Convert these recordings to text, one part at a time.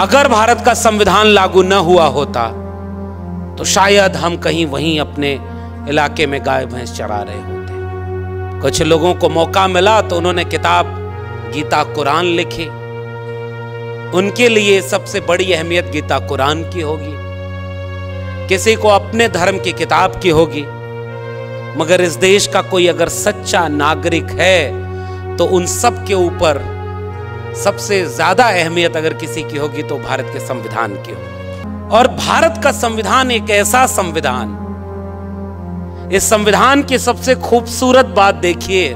अगर भारत का संविधान लागू न हुआ होता तो शायद हम कहीं वहीं अपने इलाके में गाय भैंस चरा रहे होते कुछ लोगों को मौका मिला तो उन्होंने किताब गीता कुरान लिखी उनके लिए सबसे बड़ी अहमियत गीता कुरान की होगी किसी को अपने धर्म की किताब की होगी मगर इस देश का कोई अगर सच्चा नागरिक है तो उन सब के ऊपर सबसे ज्यादा अहमियत अगर किसी की होगी तो भारत के संविधान की होगी और भारत का संविधान एक ऐसा संविधान इस संविधान की सबसे खूबसूरत बात देखिए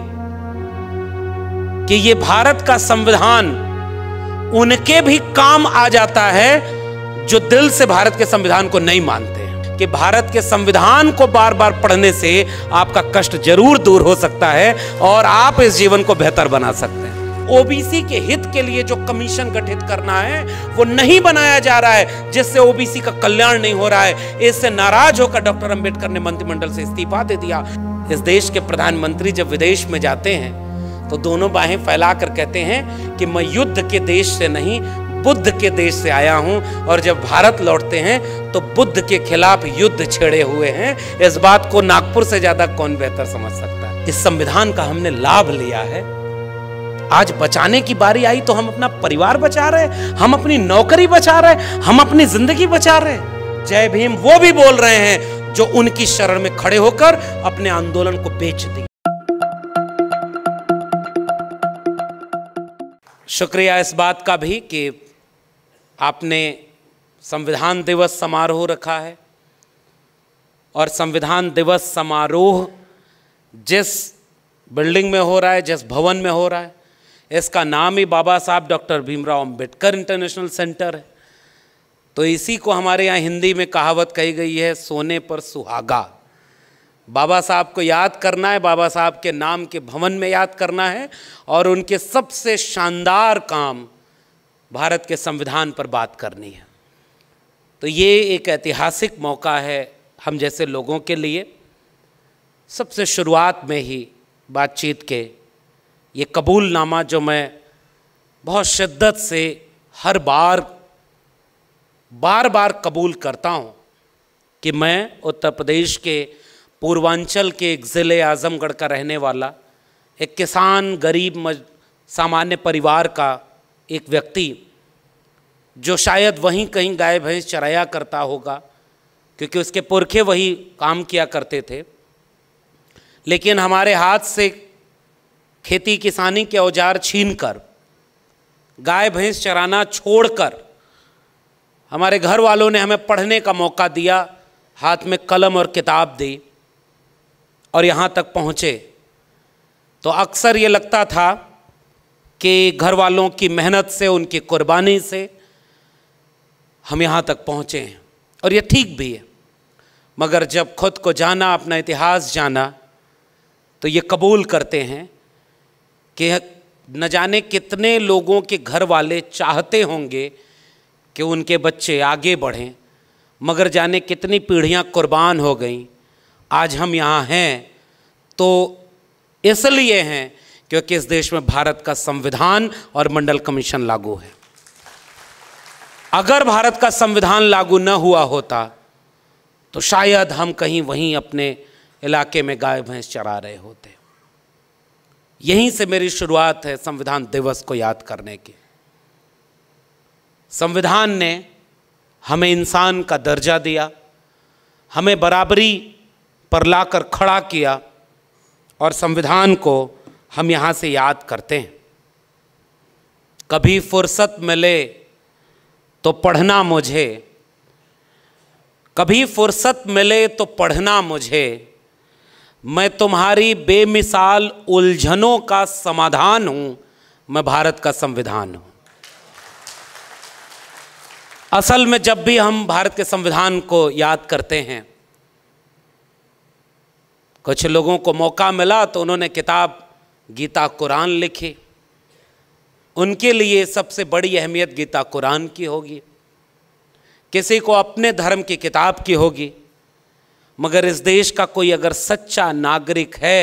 कि यह भारत का संविधान उनके भी काम आ जाता है जो दिल से भारत के संविधान को नहीं मानते कि भारत के संविधान को बार बार पढ़ने से आपका कष्ट जरूर दूर हो सकता है और आप इस जीवन को बेहतर बना सकते हैं ओबीसी के हित के लिए जो कमीशन गठित करना है वो नहीं बनाया जा रहा है जिससे ओबीसी का कल्याण नहीं हो रहा है इससे नाराज होकर डॉक्टर अंबेडकर ने मंत्रिमंडल से इस्तीफा दे दिया इस देश के प्रधानमंत्री जब विदेश में जाते हैं तो दोनों बाहें फैला कर कहते हैं कि मैं युद्ध के देश से नहीं बुद्ध के देश से आया हूं और जब भारत लौटते हैं तो बुद्ध के खिलाफ युद्ध छेड़े हुए हैं इस बात को नागपुर से ज्यादा कौन बेहतर समझ सकता है इस संविधान का हमने लाभ लिया है आज बचाने की बारी आई तो हम अपना परिवार बचा रहे हम अपनी नौकरी बचा रहे हम अपनी जिंदगी बचा रहे जय भीम वो भी बोल रहे हैं जो उनकी शरण में खड़े होकर अपने आंदोलन को बेच दी शुक्रिया इस बात का भी कि आपने संविधान दिवस समारोह रखा है और संविधान दिवस समारोह जिस बिल्डिंग में हो रहा है जिस भवन में हो रहा है इसका नाम ही Baba Saheb doctor Bhimrao Ambedkar international centre है तो इसी को हमारे यहाँ हिंदी में कहावत कही गई है सोने पर सुहागा बाबा साहब को याद करना है बाबा साहब के नाम के भवन में याद करना है और उनके सबसे शानदार काम भारत के संविधान पर बात करनी है तो ये एक ऐतिहासिक मौका है हम जैसे लोगों के लिए सबसे शुरुआत में ही बातचीत के ये कबूलनामा जो मैं बहुत शिद्दत से हर बार बार बार कबूल करता हूँ कि मैं उत्तर प्रदेश के पूर्वांचल के एक ज़िले आज़मगढ़ का रहने वाला एक किसान गरीब मज सामान्य परिवार का एक व्यक्ति जो शायद वहीं कहीं गाय भैंस चराया करता होगा क्योंकि उसके पुरखे वही काम किया करते थे लेकिन हमारे हाथ से खेती किसानी के औजार छीनकर गाय भैंस चराना छोड़कर हमारे घर वालों ने हमें पढ़ने का मौका दिया हाथ में कलम और किताब दी और यहाँ तक पहुँचे तो अक्सर ये लगता था कि घर वालों की मेहनत से उनकी कुर्बानी से हम यहाँ तक पहुँचे हैं और ये ठीक भी है मगर जब खुद को जाना अपना इतिहास जाना तो ये कबूल करते हैं कि न जाने कितने लोगों के घर वाले चाहते होंगे कि उनके बच्चे आगे बढ़ें मगर जाने कितनी पीढ़ियां कुर्बान हो गईं आज हम यहाँ हैं तो इसलिए हैं क्योंकि इस देश में भारत का संविधान और मंडल कमीशन लागू है अगर भारत का संविधान लागू न हुआ होता तो शायद हम कहीं वहीं अपने इलाके में गाय भैंस चरा रहे होते यहीं से मेरी शुरुआत है संविधान दिवस को याद करने की संविधान ने हमें इंसान का दर्जा दिया हमें बराबरी पर लाकर खड़ा किया और संविधान को हम यहाँ से याद करते हैं कभी फुर्सत मिले तो पढ़ना मुझे कभी फुर्सत मिले तो पढ़ना मुझे मैं तुम्हारी बेमिसाल उलझनों का समाधान हूं मैं भारत का संविधान हूं असल में जब भी हम भारत के संविधान को याद करते हैं कुछ लोगों को मौका मिला तो उन्होंने किताब गीता कुरान लिखी उनके लिए सबसे बड़ी अहमियत गीता कुरान की होगी किसी को अपने धर्म की किताब की होगी मगर इस देश का कोई अगर सच्चा नागरिक है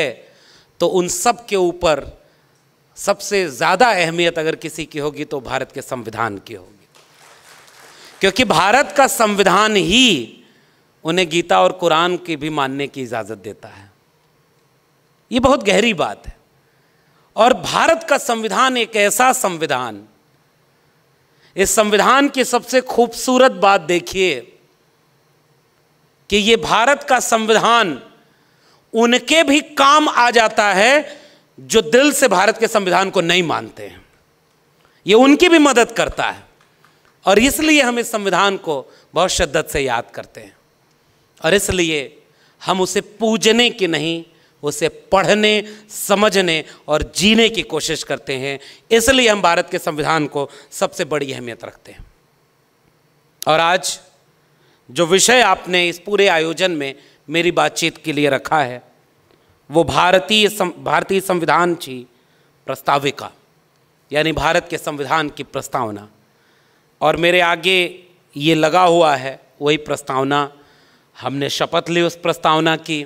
तो उन सब के ऊपर सबसे ज़्यादा अहमियत अगर किसी की होगी तो भारत के संविधान की होगी क्योंकि भारत का संविधान ही उन्हें गीता और कुरान की भी मानने की इजाज़त देता है ये बहुत गहरी बात है और भारत का संविधान एक ऐसा संविधान इस संविधान की सबसे खूबसूरत बात देखिए कि ये भारत का संविधान उनके भी काम आ जाता है जो दिल से भारत के संविधान को नहीं मानते हैं ये उनकी भी मदद करता है और इसलिए हम इस संविधान को बहुत शिद्दत से याद करते हैं और इसलिए हम उसे पूजने की नहीं उसे पढ़ने समझने और जीने की कोशिश करते हैं इसलिए हम भारत के संविधान को सबसे बड़ी अहमियत रखते हैं और आज जो विषय आपने इस पूरे आयोजन में मेरी बातचीत के लिए रखा है वो भारतीय भारतीय संविधान की प्रस्ताविका यानी भारत के संविधान की प्रस्तावना और मेरे आगे ये लगा हुआ है वही प्रस्तावना हमने शपथ ली उस प्रस्तावना की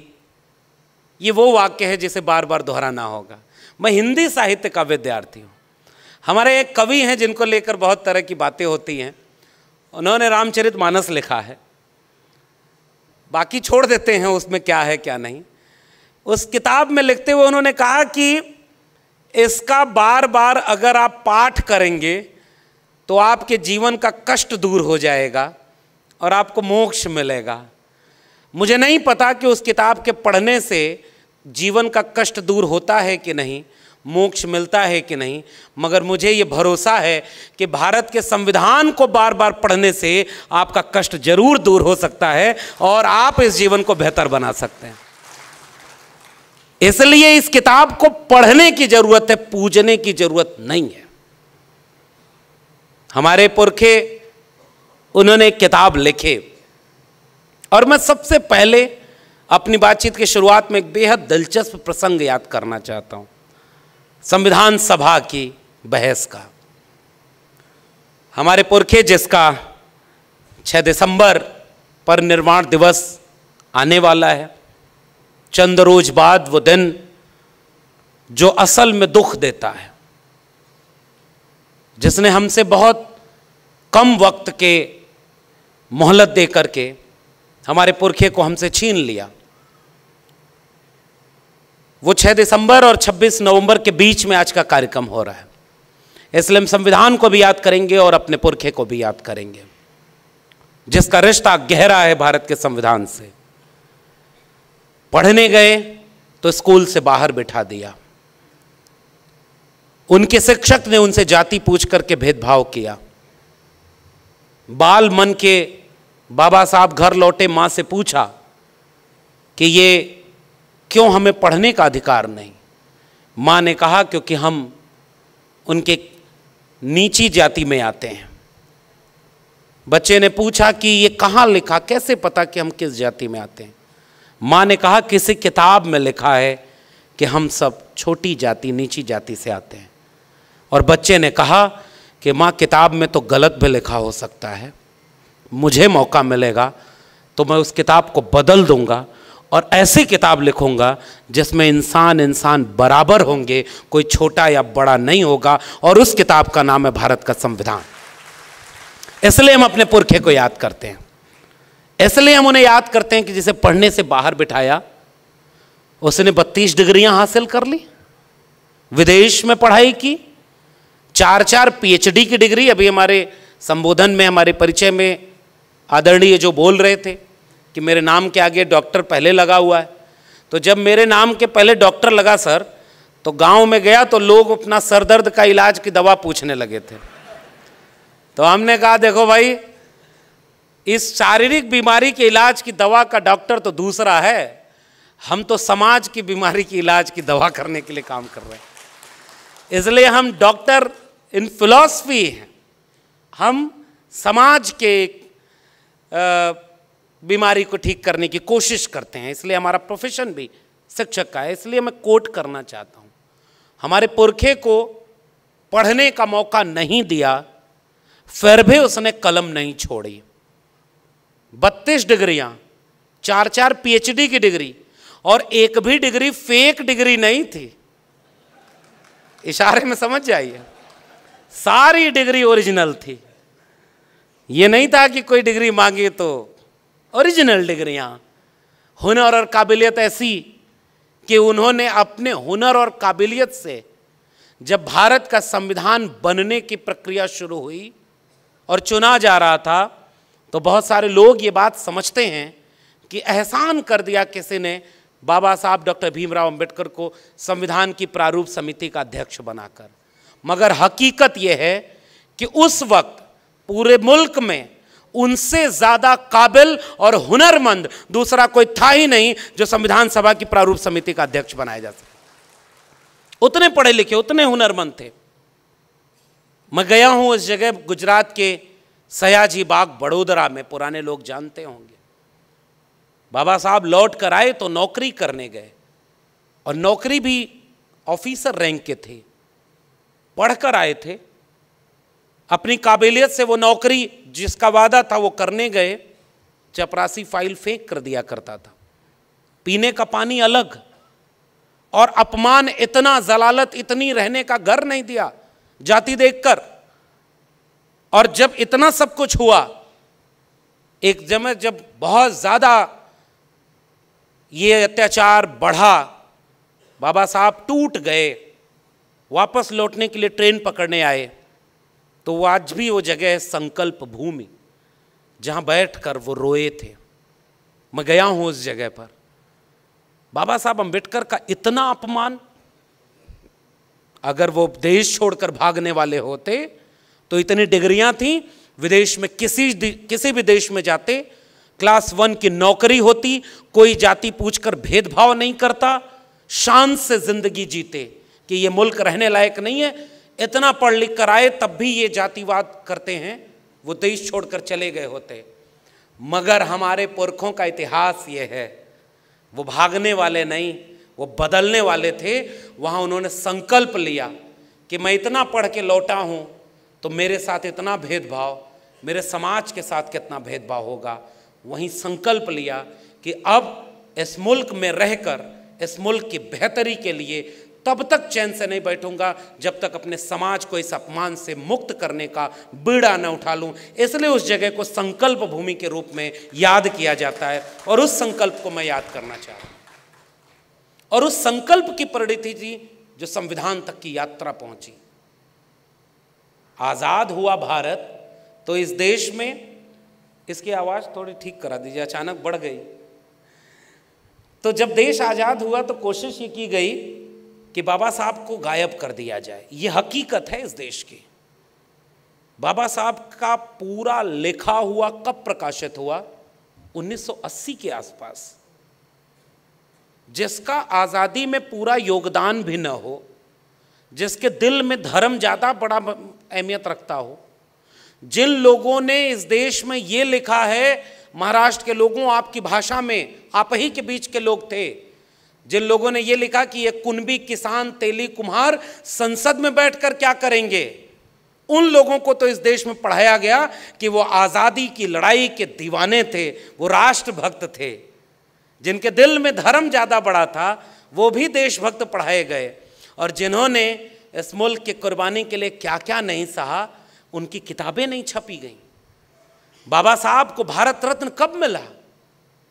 ये वो वाक्य है जिसे बार बार दोहराना होगा मैं हिंदी साहित्य का विद्यार्थी हूँ हमारे एक कवि हैं जिनको लेकर बहुत तरह की बातें होती हैं उन्होंने रामचरित मानस लिखा है बाकी छोड़ देते हैं उसमें क्या है क्या नहीं उस किताब में लिखते हुए उन्होंने कहा कि इसका बार बार अगर आप पाठ करेंगे तो आपके जीवन का कष्ट दूर हो जाएगा और आपको मोक्ष मिलेगा मुझे नहीं पता कि उस किताब के पढ़ने से जीवन का कष्ट दूर होता है कि नहीं मोक्ष मिलता है कि नहीं मगर मुझे ये भरोसा है कि भारत के संविधान को बार बार पढ़ने से आपका कष्ट जरूर दूर हो सकता है और आप इस जीवन को बेहतर बना सकते हैं इसलिए इस किताब को पढ़ने की जरूरत है पूजने की जरूरत नहीं है हमारे पुरखे उन्होंने किताब लिखे और मैं सबसे पहले अपनी बातचीत की शुरुआत में एक बेहद दिलचस्प प्रसंग याद करना चाहता हूं संविधान सभा की बहस का हमारे पुरखे जिसका 6 दिसंबर पर निर्माण दिवस आने वाला है चंद रोज बाद वो दिन जो असल में दुख देता है जिसने हमसे बहुत कम वक्त के मोहलत दे करके हमारे पुरखे को हमसे छीन लिया वो 6 दिसंबर और 26 नवंबर के बीच में आज का कार्यक्रम हो रहा है इसलिए हम संविधान को भी याद करेंगे और अपने पुरखे को भी याद करेंगे जिसका रिश्ता गहरा है भारत के संविधान से पढ़ने गए तो स्कूल से बाहर बिठा दिया उनके शिक्षक ने उनसे जाति पूछ करके भेदभाव किया बाल मन के बाबा साहब घर लौटे मां से पूछा कि ये क्यों हमें पढ़ने का अधिकार नहीं माँ ने कहा क्योंकि हम उनके नीची जाति में आते हैं बच्चे ने पूछा कि ये कहाँ लिखा कैसे पता कि हम किस जाति में आते हैं माँ ने कहा किसी किताब में लिखा है कि हम सब छोटी जाति नीची जाति से आते हैं और बच्चे ने कहा कि माँ किताब में तो गलत भी लिखा हो सकता है मुझे मौका मिलेगा तो मैं उस किताब को बदल दूंगा और ऐसी किताब लिखूंगा जिसमें इंसान इंसान बराबर होंगे कोई छोटा या बड़ा नहीं होगा और उस किताब का नाम है भारत का संविधान इसलिए हम अपने पुरखे को याद करते हैं इसलिए हम उन्हें याद करते हैं कि जिसे पढ़ने से बाहर बिठाया उसने बत्तीस डिग्रियां हासिल कर ली विदेश में पढ़ाई की चार चार पीएचडी की डिग्री अभी हमारे संबोधन में हमारे परिचय में आदरणीय जो बोल रहे थे कि मेरे नाम के आगे डॉक्टर पहले लगा हुआ है तो जब मेरे नाम के पहले डॉक्टर लगा सर तो गांव में गया तो लोग अपना सर दर्द का इलाज की दवा पूछने लगे थे तो हमने कहा देखो भाई इस शारीरिक बीमारी के इलाज की दवा का डॉक्टर तो दूसरा है हम तो समाज की बीमारी की इलाज की दवा करने के लिए काम कर रहे हैं इसलिए हम डॉक्टर इन फिलॉसफी हैं हम समाज के आ, बीमारी को ठीक करने की कोशिश करते हैं इसलिए हमारा प्रोफेशन भी शिक्षक का है इसलिए मैं कोट करना चाहता हूँ हमारे पुरखे को पढ़ने का मौका नहीं दिया फिर भी उसने कलम नहीं छोड़ी बत्तीस डिग्रियाँ चार चार पीएचडी की डिग्री और एक भी डिग्री फेक डिग्री नहीं थी इशारे में समझ जाइए सारी डिग्री ओरिजिनल थी ये नहीं था कि कोई डिग्री मांगे तो ओरिजिनल डिग्रियां हुनर और काबिलियत ऐसी कि उन्होंने अपने हुनर और काबिलियत से जब भारत का संविधान बनने की प्रक्रिया शुरू हुई और चुना जा रहा था तो बहुत सारे लोग ये बात समझते हैं कि एहसान कर दिया किसी ने बाबा साहब डॉक्टर भीमराव अंबेडकर को संविधान की प्रारूप समिति का अध्यक्ष बनाकर मगर हकीकत यह है कि उस वक्त पूरे मुल्क में उनसे ज़्यादा काबिल और हुनरमंद दूसरा कोई था ही नहीं जो संविधान सभा की प्रारूप समिति का अध्यक्ष बनाया जा सके उतने पढ़े लिखे उतने हुनरमंद थे मैं गया हूं उस जगह गुजरात के सयाजी बाग बड़ोदरा में पुराने लोग जानते होंगे बाबा साहब लौट कर आए तो नौकरी करने गए और नौकरी भी ऑफिसर रैंक के थे पढ़कर आए थे अपनी काबिलियत से वो नौकरी जिसका वादा था वो करने गए चपरासी फाइल फेंक कर दिया करता था पीने का पानी अलग और अपमान इतना जलालत इतनी रहने का घर नहीं दिया जाति देखकर और जब इतना सब कुछ हुआ एक जमे जब बहुत ज़्यादा ये अत्याचार बढ़ा बाबा साहब टूट गए वापस लौटने के लिए ट्रेन पकड़ने आए तो वो आज भी वो जगह है संकल्प भूमि जहाँ बैठ कर वो रोए थे मैं गया हूँ उस जगह पर बाबा साहब अंबेडकर का इतना अपमान अगर वो देश छोड़कर भागने वाले होते तो इतनी डिग्रियां थी विदेश में किसी किसी भी देश में जाते क्लास वन की नौकरी होती कोई जाति पूछकर भेदभाव नहीं करता शान से जिंदगी जीते कि ये मुल्क रहने लायक नहीं है इतना पढ़ लिख कर आए तब भी ये जातिवाद करते हैं वो देश छोड़कर चले गए होते मगर हमारे पुरखों का इतिहास ये है वो भागने वाले नहीं वो बदलने वाले थे वहाँ उन्होंने संकल्प लिया कि मैं इतना पढ़ के लौटा हूँ तो मेरे साथ इतना भेदभाव मेरे समाज के साथ कितना भेदभाव होगा वहीं संकल्प लिया कि अब इस मुल्क में रहकर इस मुल्क की बेहतरी के लिए तब तक चैन से नहीं बैठूंगा जब तक अपने समाज को इस अपमान से मुक्त करने का बीड़ा न उठा लूं इसलिए उस जगह को संकल्प भूमि के रूप में याद किया जाता है और उस संकल्प को मैं याद करना चाह रहा और उस संकल्प की परिणति थी जो संविधान तक की यात्रा पहुंची आज़ाद हुआ भारत तो इस देश में इसकी आवाज़ थोड़ी ठीक करा दीजिए अचानक बढ़ गई तो जब देश आज़ाद हुआ तो कोशिश ये की गई कि बाबा साहब को गायब कर दिया जाए ये हकीकत है इस देश की बाबा साहब का पूरा लिखा हुआ कब प्रकाशित हुआ 1980 के आसपास जिसका आज़ादी में पूरा योगदान भी न हो जिसके दिल में धर्म ज़्यादा बड़ा अहमियत रखता हो जिन लोगों ने इस देश में ये लिखा है महाराष्ट्र के लोगों आपकी भाषा में आप ही के बीच के लोग थे जिन लोगों ने ये लिखा कि ये कुनबी किसान तेली कुम्हार संसद में बैठकर क्या करेंगे उन लोगों को तो इस देश में पढ़ाया गया कि वो आज़ादी की लड़ाई के दीवाने थे वो राष्ट्रभक्त थे जिनके दिल में धर्म ज़्यादा बड़ा था वो भी देशभक्त पढ़ाए गए और जिन्होंने इस मुल्क की कुर्बानी के लिए क्या क्या नहीं सहा उनकी किताबें नहीं छपी गई बाबा साहब को भारत रत्न कब मिला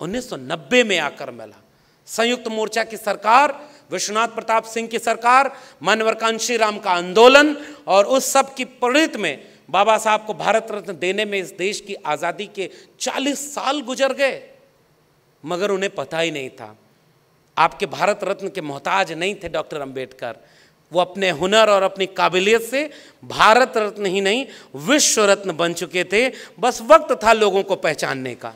1990 में आकर मिला संयुक्त मोर्चा की सरकार विश्वनाथ प्रताप सिंह की सरकार मानवरकांशी राम का आंदोलन और उस सब की प्रणीत में बाबा साहब को भारत रत्न देने में इस देश की आज़ादी के 40 साल गुजर गए मगर उन्हें पता ही नहीं था आपके भारत रत्न के मोहताज नहीं थे डॉक्टर अंबेडकर वो अपने हुनर और अपनी काबिलियत से भारत रत्न ही नहीं विश्व रत्न बन चुके थे बस वक्त था लोगों को पहचानने का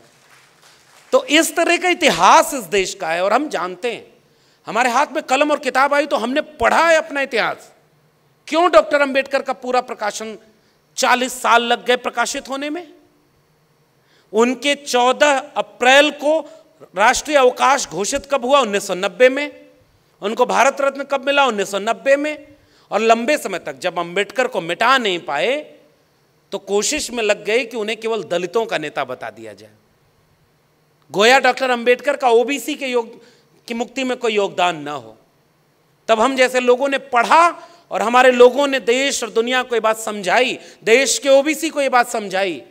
तो इस तरह का इतिहास इस देश का है और हम जानते हैं हमारे हाथ में कलम और किताब आई तो हमने पढ़ा है अपना इतिहास क्यों डॉक्टर अंबेडकर का पूरा प्रकाशन 40 साल लग गए प्रकाशित होने में उनके 14 अप्रैल को राष्ट्रीय अवकाश घोषित कब हुआ 1990 में उनको भारत रत्न कब मिला 1990 में और लंबे समय तक जब अंबेडकर को मिटा नहीं पाए तो कोशिश में लग गई कि उन्हें केवल दलितों का नेता बता दिया जाए गोया डॉक्टर अंबेडकर का ओबीसी के योग की मुक्ति में कोई योगदान ना हो तब हम जैसे लोगों ने पढ़ा और हमारे लोगों ने देश और दुनिया को ये बात समझाई देश के ओबीसी को ये बात समझाई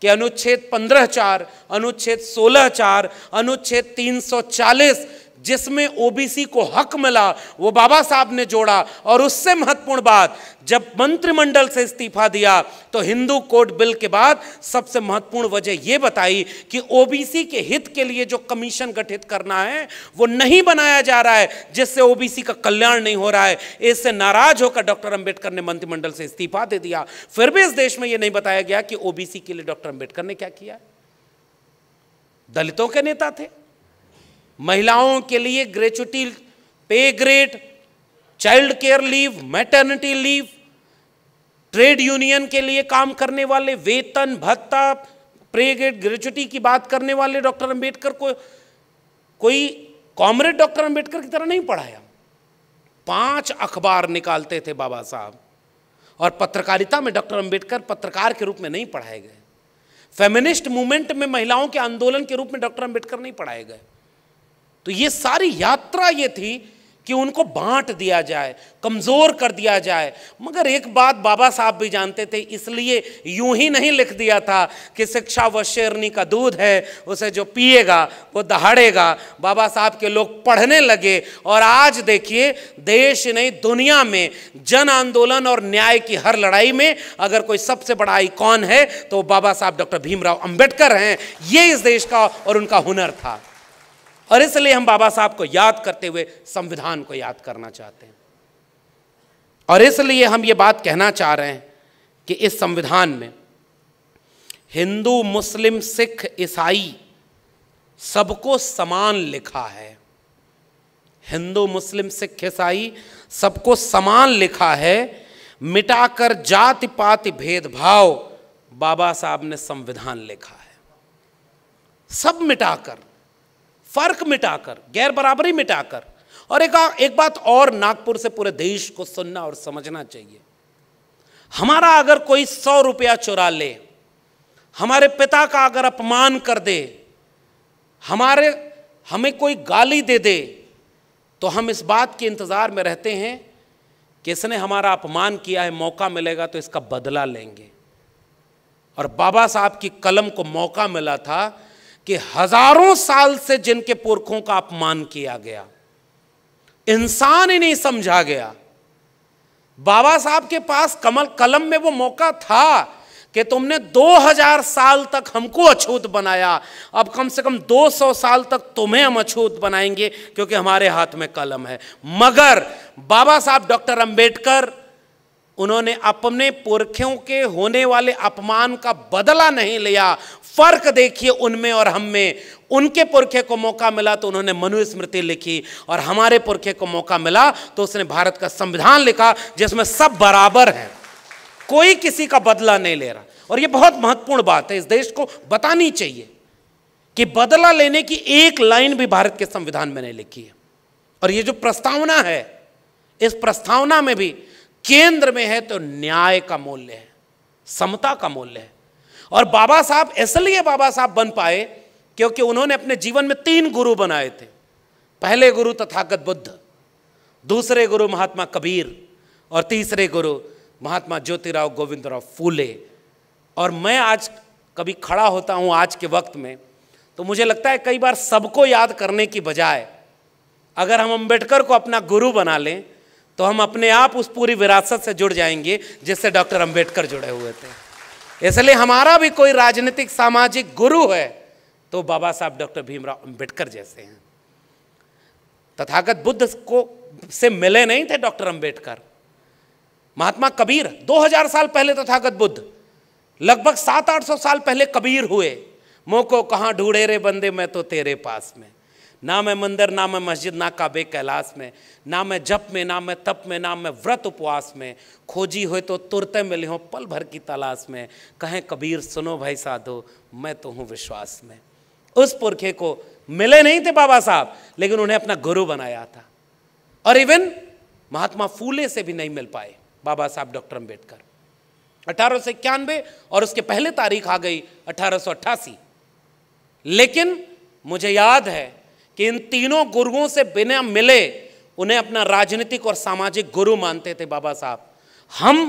कि अनुच्छेद पंद्रह चार अनुच्छेद सोलह चार अनुच्छेद तीन सौ चालीस जिसमें ओबीसी को हक मिला वो बाबा साहब ने जोड़ा और उससे महत्वपूर्ण बात जब मंत्रिमंडल से इस्तीफा दिया तो हिंदू कोड बिल के बाद सबसे महत्वपूर्ण वजह यह बताई कि ओबीसी के हित के लिए जो कमीशन गठित करना है वो नहीं बनाया जा रहा है जिससे ओबीसी का कल्याण नहीं हो रहा है इससे नाराज होकर डॉक्टर अंबेडकर ने मंत्रिमंडल से इस्तीफा दे दिया फिर भी इस देश में यह नहीं बताया गया कि ओबीसी के लिए डॉक्टर अंबेडकर ने क्या किया दलितों के नेता थे महिलाओं के लिए gratuity pay grade child care leave maternity leave trade union के लिए काम करने वाले वेतन भत्ता प्रे ग्रेड ग्रेचुटी की बात करने वाले डॉक्टर अंबेडकर को कोई कॉमरेड डॉक्टर अंबेडकर की तरह नहीं पढ़ाया पांच अखबार निकालते थे बाबा साहब और पत्रकारिता में डॉक्टर अंबेडकर पत्रकार के रूप में नहीं पढ़ाए गए फेमिनिस्ट मूवमेंट में महिलाओं के आंदोलन के रूप में डॉक्टर अंबेडकर नहीं पढ़ाए गए तो ये सारी यात्रा ये थी कि उनको बांट दिया जाए कमज़ोर कर दिया जाए मगर एक बात बाबा साहब भी जानते थे इसलिए यूं ही नहीं लिख दिया था कि शिक्षा व शेरनी का दूध है उसे जो पिएगा वो दहाड़ेगा बाबा साहब के लोग पढ़ने लगे और आज देखिए देश नहीं दुनिया में जन आंदोलन और न्याय की हर लड़ाई में अगर कोई सबसे बड़ा आईकॉन है तो बाबा साहब डॉक्टर भीमराव अम्बेडकर हैं ये इस देश का और उनका हुनर था और इसलिए हम बाबा साहब को याद करते हुए संविधान को याद करना चाहते हैं और इसलिए हम ये बात कहना चाह रहे हैं कि इस संविधान में हिंदू मुस्लिम सिख ईसाई सबको समान लिखा है हिंदू मुस्लिम सिख ईसाई सबको समान लिखा है मिटाकर जाति पाति भेदभाव बाबा साहब ने संविधान लिखा है सब मिटाकर फर्क मिटाकर गैर बराबरी मिटाकर और एक, एक बात और नागपुर से पूरे देश को सुनना और समझना चाहिए हमारा अगर कोई सौ रुपया चुरा ले हमारे पिता का अगर अपमान कर दे हमारे हमें कोई गाली दे दे तो हम इस बात के इंतज़ार में रहते हैं कि इसने हमारा अपमान किया है मौका मिलेगा तो इसका बदला लेंगे और बाबा साहब की कलम को मौका मिला था कि हजारों साल से जिनके पुरखों का अपमान किया गया इंसान ही नहीं समझा गया बाबा साहब के पास कमल कलम में वो मौका था कि तुमने 2000 साल तक हमको अछूत बनाया अब कम से कम 200 साल तक तुम्हें हम अछूत बनाएंगे क्योंकि हमारे हाथ में कलम है मगर बाबा साहब डॉक्टर अंबेडकर उन्होंने अपने पुरखों के होने वाले अपमान का बदला नहीं लिया फर्क देखिए उनमें और हम में उनके पुरखे को मौका मिला तो उन्होंने मनुस्मृति लिखी और हमारे पुरखे को मौका मिला तो उसने भारत का संविधान लिखा जिसमें सब बराबर हैं कोई किसी का बदला नहीं ले रहा और यह बहुत महत्वपूर्ण बात है इस देश को बतानी चाहिए कि बदला लेने की एक लाइन भी भारत के संविधान में नहीं लिखी है और यह जो प्रस्तावना है इस प्रस्तावना में भी केंद्र में है तो न्याय का मूल्य है समता का मूल्य है और बाबा साहब इसलिए बाबा साहब बन पाए क्योंकि उन्होंने अपने जीवन में तीन गुरु बनाए थे पहले गुरु तथागत बुद्ध दूसरे गुरु महात्मा कबीर और तीसरे गुरु महात्मा ज्योतिराव गोविंदराव फूले और मैं आज कभी खड़ा होता हूँ आज के वक्त में तो मुझे लगता है कई बार सबको याद करने की बजाय अगर हम अंबेडकर को अपना गुरु बना लें तो हम अपने आप उस पूरी विरासत से जुड़ जाएंगे जिससे डॉक्टर अंबेडकर जुड़े हुए थे इसलिए हमारा भी कोई राजनीतिक सामाजिक गुरु है तो बाबा साहब डॉक्टर भीमराव अंबेडकर जैसे हैं तथागत बुद्ध को से मिले नहीं थे डॉक्टर अंबेडकर महात्मा कबीर 2000 साल पहले तथागत बुद्ध लगभग सात आठ सौ साल पहले कबीर हुए मोको कहाँ ढूंढे रे बंदे मैं तो तेरे पास में ना मैं मंदिर ना मैं मस्जिद ना काबे कैलाश में ना मैं जप में ना मैं तप में ना मैं व्रत उपवास में खोजी हो तो तुरते मिले हो पल भर की तलाश में कहें कबीर सुनो भाई साधो मैं तो हूँ विश्वास में उस पुरखे को मिले नहीं थे बाबा साहब लेकिन उन्हें अपना गुरु बनाया था और इवन महात्मा फूले से भी नहीं मिल पाए बाबा साहब डॉक्टर अम्बेडकर अठारह सौ इक्यानवे और उसके पहले तारीख आ गई अठारह लेकिन मुझे याद है कि इन तीनों गुरुओं से बिना मिले उन्हें अपना राजनीतिक और सामाजिक गुरु मानते थे बाबा साहब हम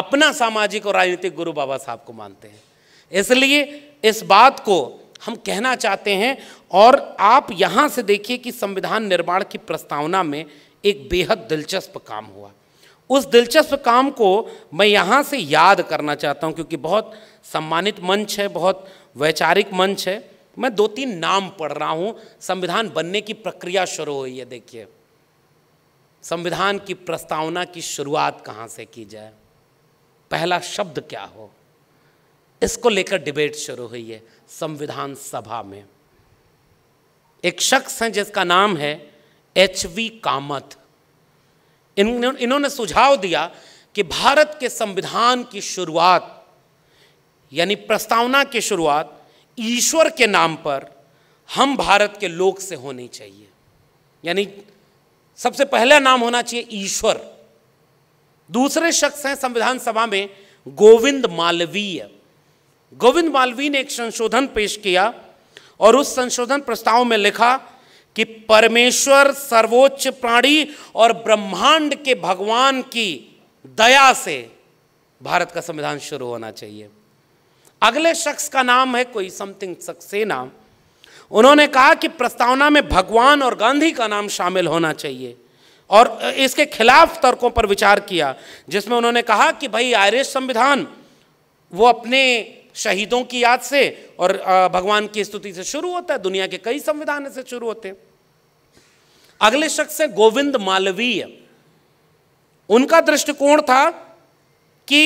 अपना सामाजिक और राजनीतिक गुरु बाबा साहब को मानते हैं इसलिए इस बात को हम कहना चाहते हैं और आप यहाँ से देखिए कि संविधान निर्माण की प्रस्तावना में एक बेहद दिलचस्प काम हुआ उस दिलचस्प काम को मैं यहाँ से याद करना चाहता हूँ क्योंकि बहुत सम्मानित मंच है बहुत वैचारिक मंच है मैं दो तीन नाम पढ़ रहा हूँ संविधान बनने की प्रक्रिया शुरू हुई है देखिए संविधान की प्रस्तावना की शुरुआत कहाँ से की जाए पहला शब्द क्या हो इसको लेकर डिबेट शुरू हुई है संविधान सभा में एक शख्स हैं जिसका नाम है एच वी कामत इन, इन्होंने सुझाव दिया कि भारत के संविधान की शुरुआत यानी प्रस्तावना की शुरुआत ईश्वर के नाम पर हम भारत के लोग से होनी चाहिए यानी सबसे पहला नाम होना चाहिए ईश्वर दूसरे शख्स हैं संविधान सभा में गोविंद मालवीय गोविंद मालवीय ने एक संशोधन पेश किया और उस संशोधन प्रस्ताव में लिखा कि परमेश्वर सर्वोच्च प्राणी और ब्रह्मांड के भगवान की दया से भारत का संविधान शुरू होना चाहिए अगले शख्स का नाम है कोई समथिंग सक्सेना उन्होंने कहा कि प्रस्तावना में भगवान और गांधी का नाम शामिल होना चाहिए और इसके खिलाफ तर्कों पर विचार किया जिसमें उन्होंने कहा कि भाई आयरिश संविधान वो अपने शहीदों की याद से और भगवान की स्तुति से शुरू होता है दुनिया के कई संविधान से शुरू होते हैं अगले शख्स है गोविंद मालवीय उनका दृष्टिकोण था कि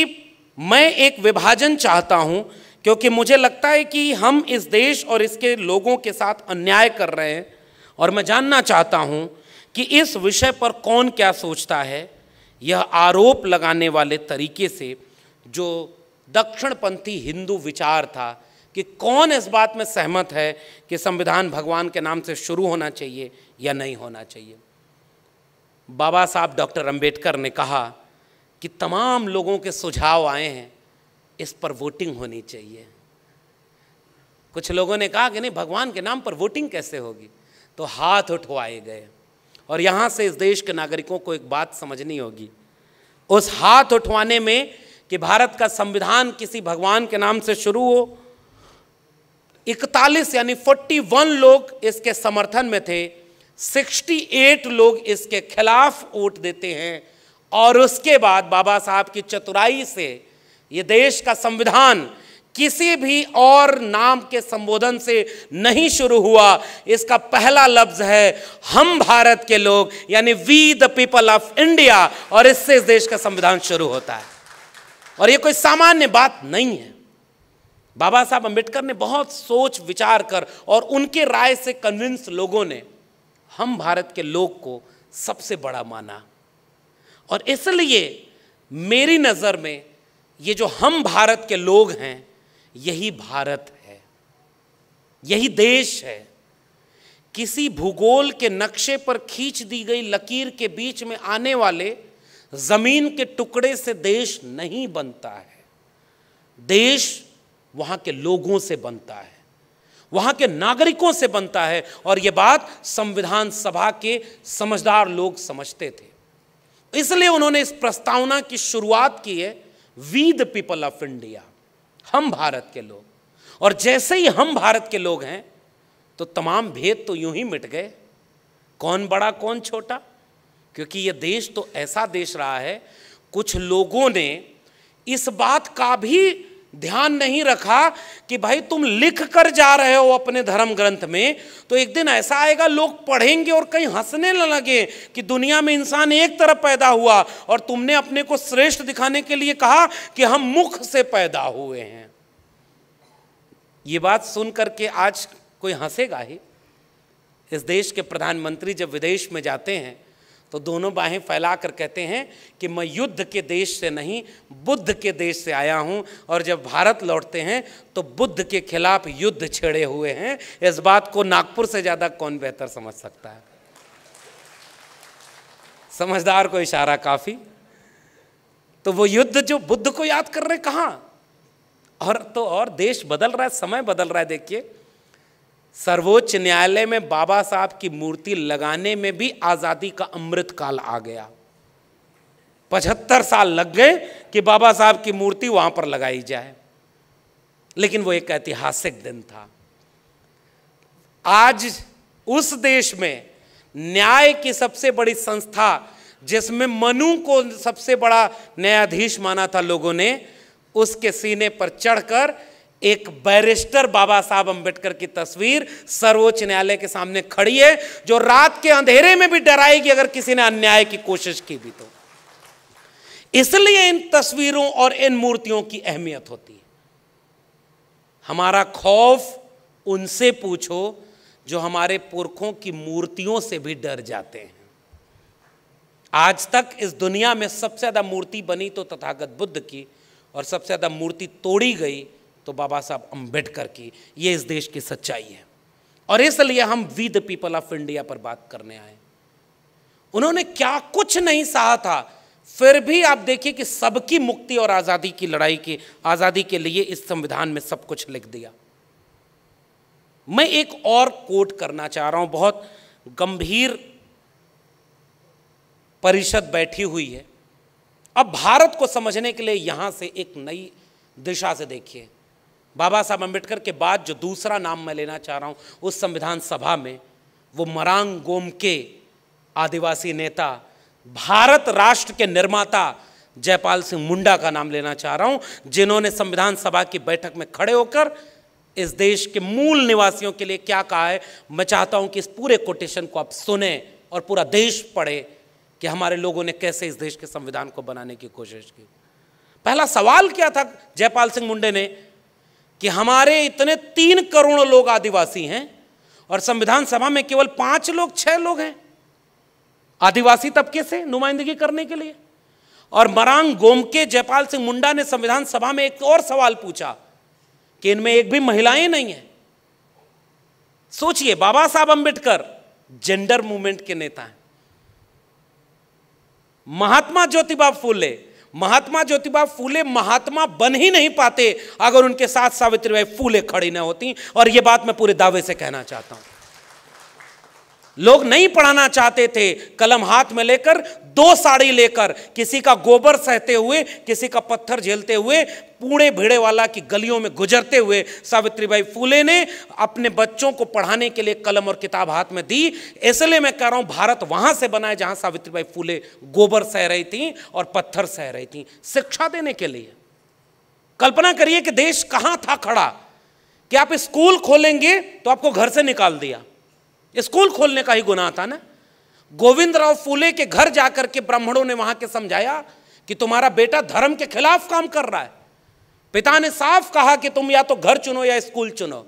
मैं एक विभाजन चाहता हूं क्योंकि मुझे लगता है कि हम इस देश और इसके लोगों के साथ अन्याय कर रहे हैं और मैं जानना चाहता हूं कि इस विषय पर कौन क्या सोचता है यह आरोप लगाने वाले तरीके से जो दक्षिणपंथी हिंदू विचार था कि कौन इस बात में सहमत है कि संविधान भगवान के नाम से शुरू होना चाहिए या नहीं होना चाहिए बाबा साहब डॉक्टर अंबेडकर ने कहा कि तमाम लोगों के सुझाव आए हैं इस पर वोटिंग होनी चाहिए कुछ लोगों ने कहा कि नहीं भगवान के नाम पर वोटिंग कैसे होगी तो हाथ उठवाए गए और यहां से इस देश के नागरिकों को एक बात समझनी होगी उस हाथ उठवाने में कि भारत का संविधान किसी भगवान के नाम से शुरू हो इकतालीस यानी फोर्टी वन लोग इसके समर्थन में थे सिक्सटी एट लोग इसके खिलाफ वोट देते हैं और उसके बाद बाबा साहब की चतुराई से ये देश का संविधान किसी भी और नाम के संबोधन से नहीं शुरू हुआ इसका पहला लफ्ज है हम भारत के लोग यानी we the people of India और इससे इस देश का संविधान शुरू होता है और ये कोई सामान्य बात नहीं है बाबा साहब अंबेडकर ने बहुत सोच विचार कर और उनके राय से कन्विंस लोगों ने हम भारत के लोग को सबसे बड़ा माना और इसलिए मेरी नज़र में ये जो हम भारत के लोग हैं यही भारत है यही देश है किसी भूगोल के नक्शे पर खींच दी गई लकीर के बीच में आने वाले जमीन के टुकड़े से देश नहीं बनता है देश वहां के लोगों से बनता है वहां के नागरिकों से बनता है और ये बात संविधान सभा के समझदार लोग समझते थे इसलिए उन्होंने इस प्रस्तावना की शुरुआत की है we the people of India हम भारत के लोग और जैसे ही हम भारत के लोग हैं तो तमाम भेद तो यूं ही मिट गए कौन बड़ा कौन छोटा क्योंकि यह देश तो ऐसा देश रहा है कुछ लोगों ने इस बात का भी ध्यान नहीं रखा कि भाई तुम लिख कर जा रहे हो अपने धर्म ग्रंथ में तो एक दिन ऐसा आएगा लोग पढ़ेंगे और कहीं हंसने न लगे कि दुनिया में इंसान एक तरफ पैदा हुआ और तुमने अपने को श्रेष्ठ दिखाने के लिए कहा कि हम मुख से पैदा हुए हैं ये बात सुन करके आज कोई हंसेगा ही इस देश के प्रधानमंत्री जब विदेश में जाते हैं तो दोनों बाहें फैला कर कहते हैं कि मैं युद्ध के देश से नहीं बुद्ध के देश से आया हूं और जब भारत लौटते हैं तो बुद्ध के खिलाफ युद्ध छेड़े हुए हैं इस बात को नागपुर से ज़्यादा कौन बेहतर समझ सकता है समझदार को इशारा काफ़ी तो वो युद्ध जो बुद्ध को याद कर रहे कहाँ और तो और देश बदल रहा है समय बदल रहा है देखिए सर्वोच्च न्यायालय में बाबा साहब की मूर्ति लगाने में भी आज़ादी का अमृत काल आ गया पचहत्तर साल लग गए कि बाबा साहब की मूर्ति वहां पर लगाई जाए लेकिन वो एक ऐतिहासिक दिन था आज उस देश में न्याय की सबसे बड़ी संस्था जिसमें मनु को सबसे बड़ा न्यायाधीश माना था लोगों ने उसके सीने पर चढ़कर एक बैरिस्टर बाबा साहब अंबेडकर की तस्वीर सर्वोच्च न्यायालय के सामने खड़ी है जो रात के अंधेरे में भी डराएगी अगर किसी ने अन्याय की कोशिश की भी तो इसलिए इन तस्वीरों और इन मूर्तियों की अहमियत होती है हमारा खौफ उनसे पूछो जो हमारे पुरखों की मूर्तियों से भी डर जाते हैं आज तक इस दुनिया में सबसे ज़्यादा मूर्ति बनी तो तथागत बुद्ध की और सबसे ज़्यादा मूर्ति तोड़ी गई तो बाबा साहब अम्बेडकर की ये इस देश की सच्चाई है और इसलिए हम we the people of India पर बात करने आए उन्होंने क्या कुछ नहीं सहा था फिर भी आप देखिए कि सबकी मुक्ति और आज़ादी की लड़ाई की आज़ादी के लिए इस संविधान में सब कुछ लिख दिया मैं एक और कोट करना चाह रहा हूं बहुत गंभीर परिषद बैठी हुई है अब भारत को समझने के लिए यहां से एक नई दिशा से देखिए बाबा साहब अम्बेडकर के बाद जो दूसरा नाम मैं लेना चाह रहा हूँ उस संविधान सभा में वो मरांग गोम के आदिवासी नेता भारत राष्ट्र के निर्माता जयपाल सिंह मुंडा का नाम लेना चाह रहा हूँ जिन्होंने संविधान सभा की बैठक में खड़े होकर इस देश के मूल निवासियों के लिए क्या कहा है मैं चाहता हूँ कि इस पूरे कोटेशन को आप सुने और पूरा देश पढ़े कि हमारे लोगों ने कैसे इस देश के संविधान को बनाने की कोशिश की पहला सवाल क्या था जयपाल सिंह मुंडे ने कि हमारे इतने तीन करोड़ लोग आदिवासी हैं और संविधान सभा में केवल पांच लोग छह लोग हैं आदिवासी तबके से नुमाइंदगी करने के लिए और मरांग गोमके जयपाल सिंह मुंडा ने संविधान सभा में एक और सवाल पूछा कि इनमें एक भी महिलाएं नहीं है सोचिए बाबा साहब अंबेडकर जेंडर मूवमेंट के नेता हैं महात्मा ज्योतिबा फूले महात्मा ज्योतिबा फूले महात्मा बन ही नहीं पाते अगर उनके साथ सावित्रीबाई फूले खड़ी न होती और ये बात मैं पूरे दावे से कहना चाहता हूँ लोग नहीं पढ़ाना चाहते थे कलम हाथ में लेकर दो साड़ी लेकर किसी का गोबर सहते हुए किसी का पत्थर झेलते हुए पूरे भिड़े वाला की गलियों में गुजरते हुए सावित्रीबाई फूले ने अपने बच्चों को पढ़ाने के लिए कलम और किताब हाथ में दी इसलिए मैं कह रहा हूँ भारत वहाँ से बना है जहाँ सावित्रीबाई फूले गोबर सह रही थी और पत्थर सह रही थी शिक्षा देने के लिए कल्पना करिए कि देश कहाँ था खड़ा कि आप स्कूल खोलेंगे तो आपको घर से निकाल दिया स्कूल खोलने का ही गुनाह था ना गोविंद राव फूले के घर जाकर के ब्राह्मणों ने वहां के समझाया कि तुम्हारा बेटा धर्म के खिलाफ काम कर रहा है पिता ने साफ कहा कि तुम या तो घर चुनो या स्कूल चुनो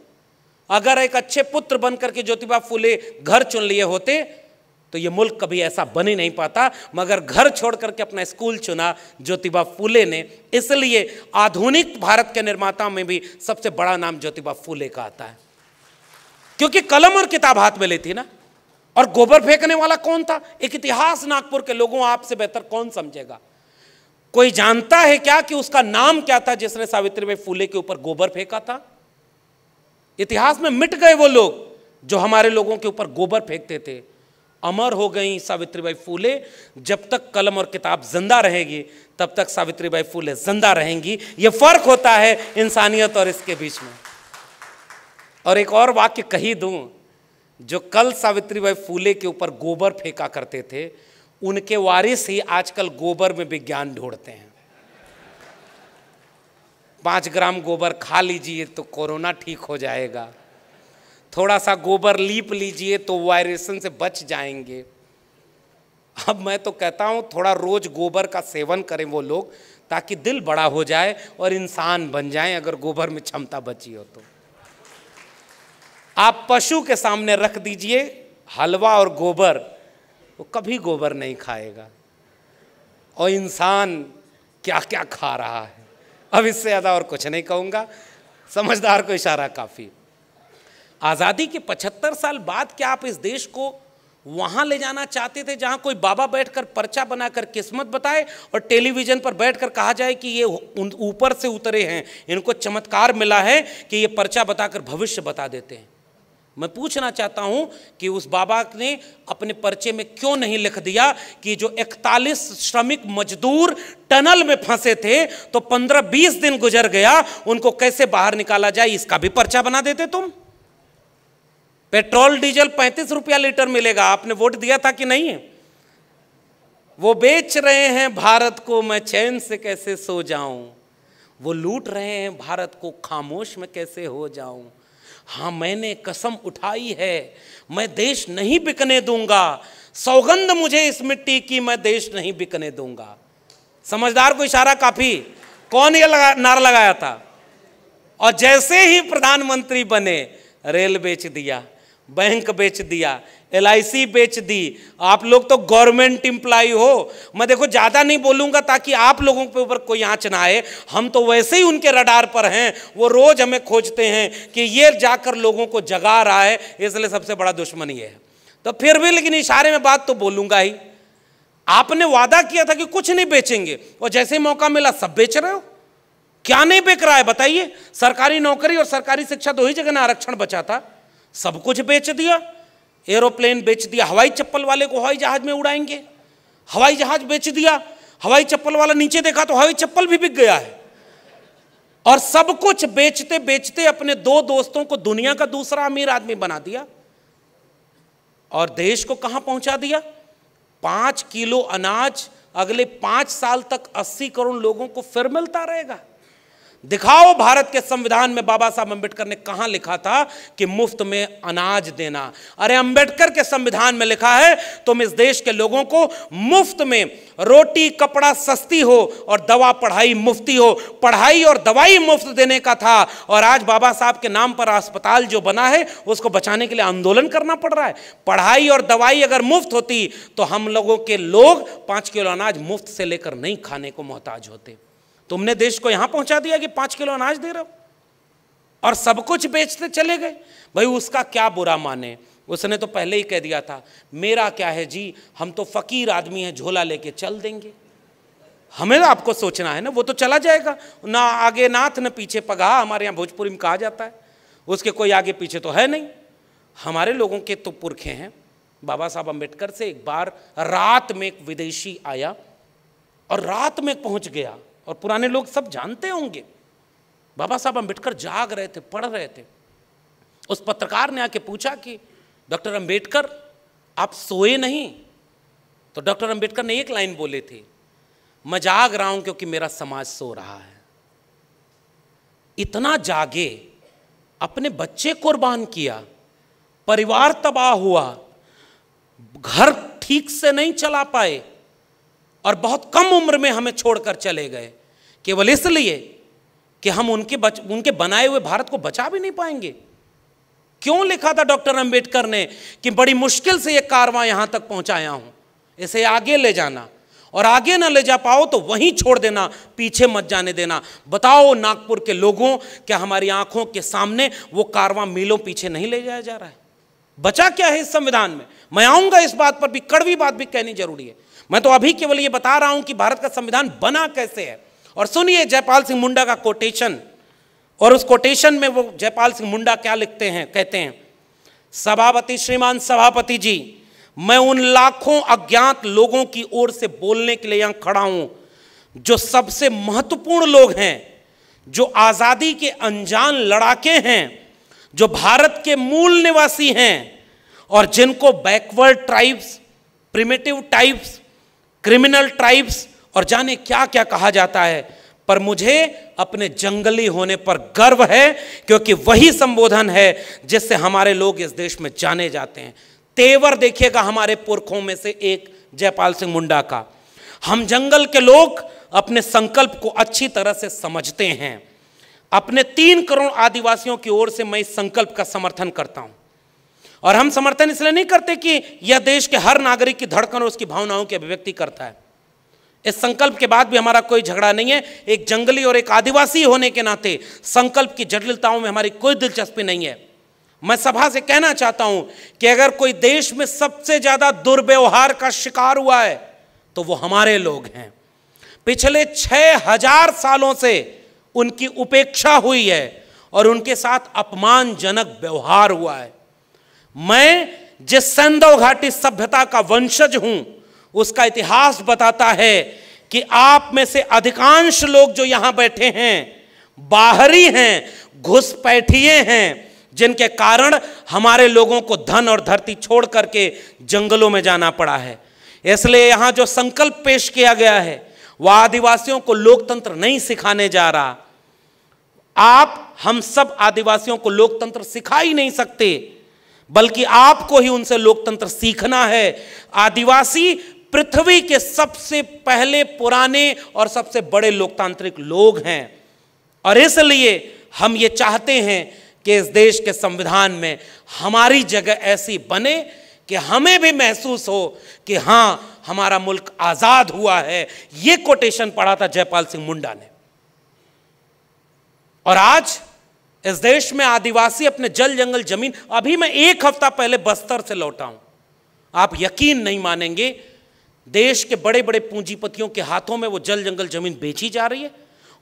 अगर एक अच्छे पुत्र बनकर के ज्योतिबा फूले घर चुन लिए होते तो ये मुल्क कभी ऐसा बन ही नहीं पाता मगर घर छोड़ करके अपना स्कूल चुना ज्योतिबा फूले ने इसलिए आधुनिक भारत के निर्माता में भी सबसे बड़ा नाम ज्योतिबा फूले का आता है क्योंकि कलम और किताब हाथ में लेती ना और गोबर फेंकने वाला कौन था एक इतिहास नागपुर के लोगों आपसे बेहतर कौन समझेगा कोई जानता है क्या कि उसका नाम क्या था जिसने सावित्री में फूले के ऊपर गोबर फेंका था इतिहास में मिट गए वो लोग जो हमारे लोगों के ऊपर गोबर फेंकते थे अमर हो गई सावित्रीबाई फूले जब तक कलम और किताब जिंदा रहेगी तब तक सावित्रीबाई फूले जिंदा रहेंगी ये फर्क होता है इंसानियत और इसके बीच में और एक और वाक्य कही दूं जो कल सावित्री बाई फूले के ऊपर गोबर फेंका करते थे उनके वारिस ही आजकल गोबर में विज्ञान ढूंढते हैं पाँच ग्राम गोबर खा लीजिए तो कोरोना ठीक हो जाएगा थोड़ा सा गोबर लीप लीजिए तो वायरेशन से बच जाएंगे अब मैं तो कहता हूँ थोड़ा रोज गोबर का सेवन करें वो लोग ताकि दिल बड़ा हो जाए और इंसान बन जाए अगर गोबर में क्षमता बची हो तो आप पशु के सामने रख दीजिए हलवा और गोबर वो कभी गोबर नहीं खाएगा और इंसान क्या क्या खा रहा है अब इससे ज़्यादा और कुछ नहीं कहूँगा समझदार को इशारा काफ़ी आज़ादी के 75 साल बाद क्या आप इस देश को वहाँ ले जाना चाहते थे जहाँ कोई बाबा बैठकर पर्चा बनाकर किस्मत बताए और टेलीविज़न पर बैठकर कहा जाए कि ये ऊपर से उतरे हैं इनको चमत्कार मिला है कि ये पर्चा बताकर भविष्य बता देते हैं मैं पूछना चाहता हूं कि उस बाबा ने अपने पर्चे में क्यों नहीं लिख दिया कि जो 41 श्रमिक मजदूर टनल में फंसे थे तो 15-20 दिन गुजर गया उनको कैसे बाहर निकाला जाए इसका भी पर्चा बना देते तुम पेट्रोल डीजल पैंतीस रुपया लीटर मिलेगा आपने वोट दिया था कि नहीं वो बेच रहे हैं भारत को मैं चैन से कैसे सो जाऊं वो लूट रहे हैं भारत को खामोश में कैसे हो जाऊं हाँ मैंने कसम उठाई है मैं देश नहीं बिकने दूंगा सौगंध मुझे इस मिट्टी की मैं देश नहीं बिकने दूंगा समझदार को इशारा काफ़ी कौन ये लगा नारा लगाया था और जैसे ही प्रधानमंत्री बने रेल बेच दिया बैंक बेच दिया एल बेच दी आप लोग तो गवर्नमेंट इंप्लाई हो मैं देखो ज़्यादा नहीं बोलूँगा ताकि आप लोगों के ऊपर कोई आँच ना आए हम तो वैसे ही उनके रडार पर हैं वो रोज़ हमें खोजते हैं कि ये जाकर लोगों को जगा रहा है इसलिए सबसे बड़ा दुश्मन ये है तो फिर भी लेकिन इशारे में बात तो बोलूँगा ही आपने वादा किया था कि कुछ नहीं बेचेंगे और जैसे मौका मिला सब बेच रहे हो क्या नहीं बेच रहा है बताइए सरकारी नौकरी और सरकारी शिक्षा दो ही जगह ने आरक्षण बचा था सब कुछ बेच दिया एरोप्लेन बेच दिया हवाई चप्पल वाले को हवाई जहाज में उड़ाएंगे हवाई जहाज बेच दिया हवाई चप्पल वाला नीचे देखा तो हवाई चप्पल भी बिक गया है और सब कुछ बेचते बेचते अपने दो दोस्तों को दुनिया का दूसरा अमीर आदमी बना दिया और देश को कहां पहुंचा दिया पांच किलो अनाज अगले पांच साल तक अस्सी करोड़ लोगों को फिर मिलता रहेगा दिखाओ भारत के संविधान में बाबा साहब अंबेडकर ने कहा लिखा था कि मुफ्त में अनाज देना अरे अंबेडकर के संविधान में लिखा है तुम इस देश के लोगों को मुफ्त में रोटी कपड़ा सस्ती हो और दवा पढ़ाई मुफ्ती हो पढ़ाई और दवाई मुफ्त देने का था और आज बाबा साहब के नाम पर अस्पताल जो बना है उसको बचाने के लिए आंदोलन करना पड़ रहा है पढ़ाई और दवाई अगर मुफ्त होती तो हम लोगों के लोग पांच किलो अनाज मुफ्त से लेकर नहीं खाने को मोहताज होते तुमने देश को यहां पहुंचा दिया कि पांच किलो अनाज दे रहे हो और सब कुछ बेचते चले गए भाई उसका क्या बुरा माने उसने तो पहले ही कह दिया था मेरा क्या है जी हम तो फकीर आदमी हैं झोला लेके चल देंगे हमें तो आपको सोचना है ना वो तो चला जाएगा ना आगे नाथ ना पीछे पगा हमारे यहाँ भोजपुरी में कहा जाता है उसके कोई आगे पीछे तो है नहीं हमारे लोगों के तो पुरखे हैं बाबा साहब अम्बेडकर से एक बार रात में एक विदेशी आया और रात में पहुंच गया और पुराने लोग सब जानते होंगे बाबा साहब अम्बेडकर जाग रहे थे पढ़ रहे थे उस पत्रकार ने आके पूछा कि डॉक्टर अम्बेडकर आप सोए नहीं तो डॉक्टर अम्बेडकर ने एक लाइन बोले थे मैं जाग रहा हूं क्योंकि मेरा समाज सो रहा है इतना जागे अपने बच्चे कुर्बान किया परिवार तबाह हुआ घर ठीक से नहीं चला पाए और बहुत कम उम्र में हमें छोड़कर चले गए केवल इसलिए कि हम उनके बच उनके बनाए हुए भारत को बचा भी नहीं पाएंगे क्यों लिखा था डॉक्टर अंबेडकर ने कि बड़ी मुश्किल से ये कारवां यहां तक पहुंचाया हूं इसे आगे ले जाना और आगे ना ले जा पाओ तो वहीं छोड़ देना पीछे मत जाने देना बताओ नागपुर के लोगों क्या हमारी आंखों के सामने वो कारवां मीलों पीछे नहीं ले जाया जा रहा है बचा क्या है इस संविधान में मैं आऊंगा इस बात पर भी कड़वी बात भी कहनी जरूरी है मैं तो अभी केवल ये बता रहा हूं कि भारत का संविधान बना कैसे है और सुनिए जयपाल सिंह मुंडा का कोटेशन और उस कोटेशन में वो जयपाल सिंह मुंडा क्या लिखते हैं कहते हैं सभापति श्रीमान सभापति जी मैं उन लाखों अज्ञात लोगों की ओर से बोलने के लिए यहां खड़ा हूं जो सबसे महत्वपूर्ण लोग हैं जो आज़ादी के अनजान लड़ाके हैं जो भारत के मूल निवासी हैं और जिनको backward tribes primitive types criminal tribes और जाने क्या क्या कहा जाता है पर मुझे अपने जंगली होने पर गर्व है क्योंकि वही संबोधन है जिससे हमारे लोग इस देश में जाने जाते हैं तेवर देखिएगा हमारे पुरखों में से एक जयपाल सिंह मुंडा का हम जंगल के लोग अपने संकल्प को अच्छी तरह से समझते हैं अपने तीन करोड़ आदिवासियों की ओर से मैं इस संकल्प का समर्थन करता हूं और हम समर्थन इसलिए नहीं करते कि यह देश के हर नागरिक की धड़कन और उसकी भावनाओं की अभिव्यक्ति करता है इस संकल्प के बाद भी हमारा कोई झगड़ा नहीं है एक जंगली और एक आदिवासी होने के नाते संकल्प की जटिलताओं में हमारी कोई दिलचस्पी नहीं है मैं सभा से कहना चाहता हूं कि अगर कोई देश में सबसे ज्यादा दुर्व्यवहार का शिकार हुआ है तो वो हमारे लोग हैं पिछले छह हजार सालों से उनकी उपेक्षा हुई है और उनके साथ अपमानजनक व्यवहार हुआ है मैं जिस सैंदव घाटी सभ्यता का वंशज हूं उसका इतिहास बताता है कि आप में से अधिकांश लोग जो यहां बैठे हैं बाहरी हैं घुसपैठिए हैं जिनके कारण हमारे लोगों को धन और धरती छोड़ करके जंगलों में जाना पड़ा है इसलिए यहां जो संकल्प पेश किया गया है वह आदिवासियों को लोकतंत्र नहीं सिखाने जा रहा आप हम सब आदिवासियों को लोकतंत्र सिखा ही नहीं सकते बल्कि आपको ही उनसे लोकतंत्र सीखना है आदिवासी पृथ्वी के सबसे पहले पुराने और सबसे बड़े लोकतांत्रिक लोग हैं और इसलिए हम ये चाहते हैं कि इस देश के संविधान में हमारी जगह ऐसी बने कि हमें भी महसूस हो कि हाँ हमारा मुल्क आज़ाद हुआ है ये कोटेशन पढ़ा था जयपाल सिंह मुंडा ने और आज इस देश में आदिवासी अपने जल जंगल जमीन अभी मैं एक हफ्ता पहले बस्तर से लौटा हूं आप यकीन नहीं मानेंगे देश के बड़े बड़े पूंजीपतियों के हाथों में वो जल जंगल जमीन बेची जा रही है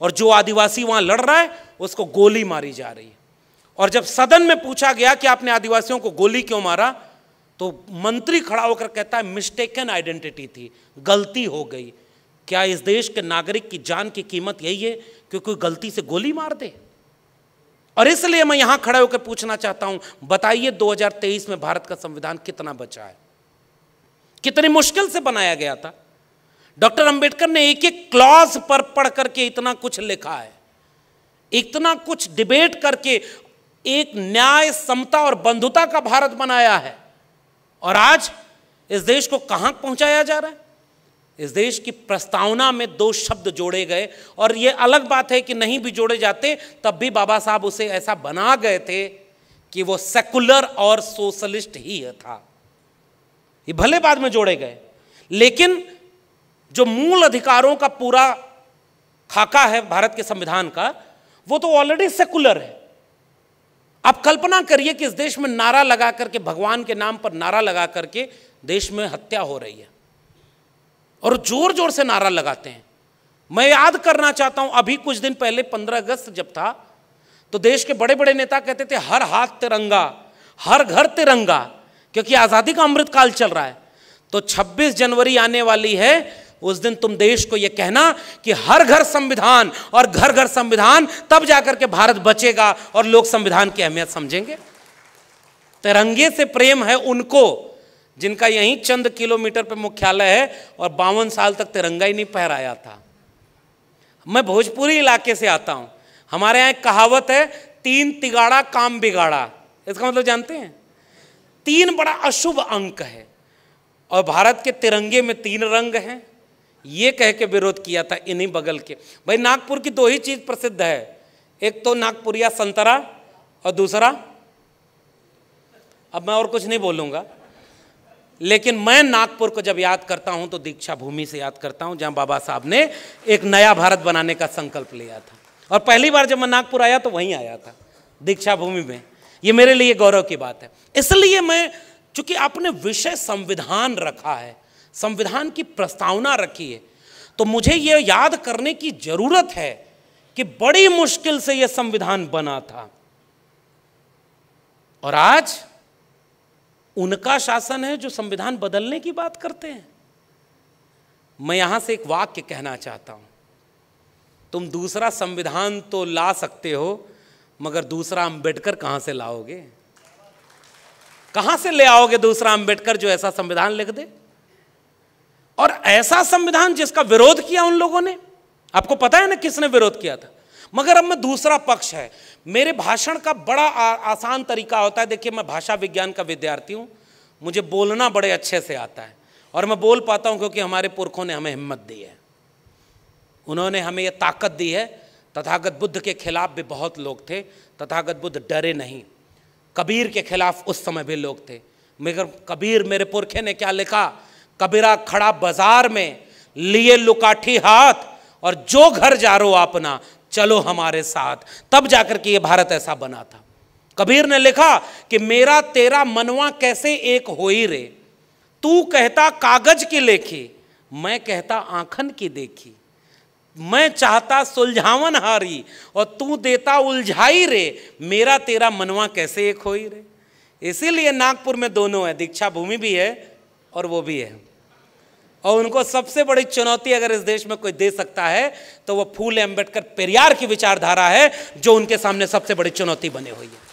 और जो आदिवासी वहां लड़ रहा है उसको गोली मारी जा रही है और जब सदन में पूछा गया कि आपने आदिवासियों को गोली क्यों मारा तो मंत्री खड़ा होकर कहता है मिस्टेकन आइडेंटिटी थी गलती हो गई क्या इस देश के नागरिक की जान की कीमत यही है कि कोई गलती से गोली मार दे और इसलिए मैं यहां खड़े होकर पूछना चाहता हूं बताइए 2023 में भारत का संविधान कितना बचा है कितनी मुश्किल से बनाया गया था डॉक्टर अंबेडकर ने एक एक क्लॉज पर पढ़ करके इतना कुछ लिखा है इतना कुछ डिबेट करके एक न्याय समता और बंधुता का भारत बनाया है और आज इस देश को कहाँ पहुंचाया जा रहा है इस देश की प्रस्तावना में दो शब्द जोड़े गए और यह अलग बात है कि नहीं भी जोड़े जाते तब भी बाबा साहब उसे ऐसा बना गए थे कि वो सेकुलर और सोशलिस्ट ही था ये भले बाद में जोड़े गए लेकिन जो मूल अधिकारों का पूरा खाका है भारत के संविधान का वो तो ऑलरेडी सेकुलर है आप कल्पना करिए कि इस देश में नारा लगा करके भगवान के नाम पर नारा लगा करके देश में हत्या हो रही है और जोर जोर से नारा लगाते हैं मैं याद करना चाहता हूं अभी कुछ दिन पहले 15 अगस्त जब था तो देश के बड़े बड़े नेता कहते थे हर हाथ तिरंगा हर घर तिरंगा क्योंकि आज़ादी का अमृतकाल चल रहा है तो 26 जनवरी आने वाली है उस दिन तुम देश को यह कहना कि हर घर संविधान और घर घर संविधान तब जाकर के भारत बचेगा और लोग संविधान की अहमियत समझेंगे तिरंगे से प्रेम है उनको जिनका यहीं चंद किलोमीटर पर मुख्यालय है और बावन साल तक तिरंगा ही नहीं पहराया था मैं भोजपुरी इलाके से आता हूं हमारे यहां एक कहावत है तीन तिगाड़ा काम बिगाड़ा इसका मतलब जानते हैं तीन बड़ा अशुभ अंक है और भारत के तिरंगे में तीन रंग हैं ये कह के विरोध किया था इन्हीं बगल के भाई नागपुर की दो ही चीज़ प्रसिद्ध है एक तो नागपुरिया संतरा और दूसरा अब मैं और कुछ नहीं बोलूँगा लेकिन मैं नागपुर को जब याद करता हूँ तो दीक्षा भूमि से याद करता हूँ जहाँ बाबा साहब ने एक नया भारत बनाने का संकल्प लिया था और पहली बार जब मैं नागपुर आया तो वहीं आया था दीक्षा भूमि में ये मेरे लिए गौरव की बात है इसलिए मैं चूंकि आपने विषय संविधान रखा है संविधान की प्रस्तावना रखी है तो मुझे यह याद करने की जरूरत है कि बड़ी मुश्किल से यह संविधान बना था और आज उनका शासन है जो संविधान बदलने की बात करते हैं मैं यहां से एक वाक्य कहना चाहता हूं तुम दूसरा संविधान तो ला सकते हो मगर दूसरा अंबेडकर कहां से लाओगे कहां से ले आओगे दूसरा अंबेडकर जो ऐसा संविधान लिख दे और ऐसा संविधान जिसका विरोध किया उन लोगों ने आपको पता है ना किसने विरोध किया था मगर अब मैं दूसरा पक्ष है मेरे भाषण का बड़ा आ, आसान तरीका होता है देखिए मैं भाषा विज्ञान का विद्यार्थी हूं मुझे बोलना बड़े अच्छे से आता है और मैं बोल पाता हूँ क्योंकि हमारे पुरखों ने हमें हिम्मत दी है उन्होंने हमें यह ताकत दी है तथागत बुद्ध के खिलाफ भी बहुत लोग थे तथागत बुद्ध डरे नहीं कबीर के खिलाफ उस समय भी लोग थे मगर कबीर मेरे पुरखे ने क्या लिखा कबीरा खड़ा बाजार में लिए लुकाठी हाथ और जो घर जा रो अपना चलो हमारे साथ तब जाकर के ये भारत ऐसा बना था कबीर ने लिखा कि मेरा तेरा मनवा कैसे एक हो ही रे तू कहता कागज की लेखी मैं कहता आंखन की देखी मैं चाहता सुलझावन हारी और तू देता उलझाई रे मेरा तेरा मनवा कैसे एक हो ही रे इसीलिए नागपुर में दोनों है दीक्षा भूमि भी है और वो भी है और उनको सबसे बड़ी चुनौती अगर इस देश में कोई दे सकता है तो वो फूल अम्बेडकर पेरियार की विचारधारा है जो उनके सामने सबसे बड़ी चुनौती बनी हुई है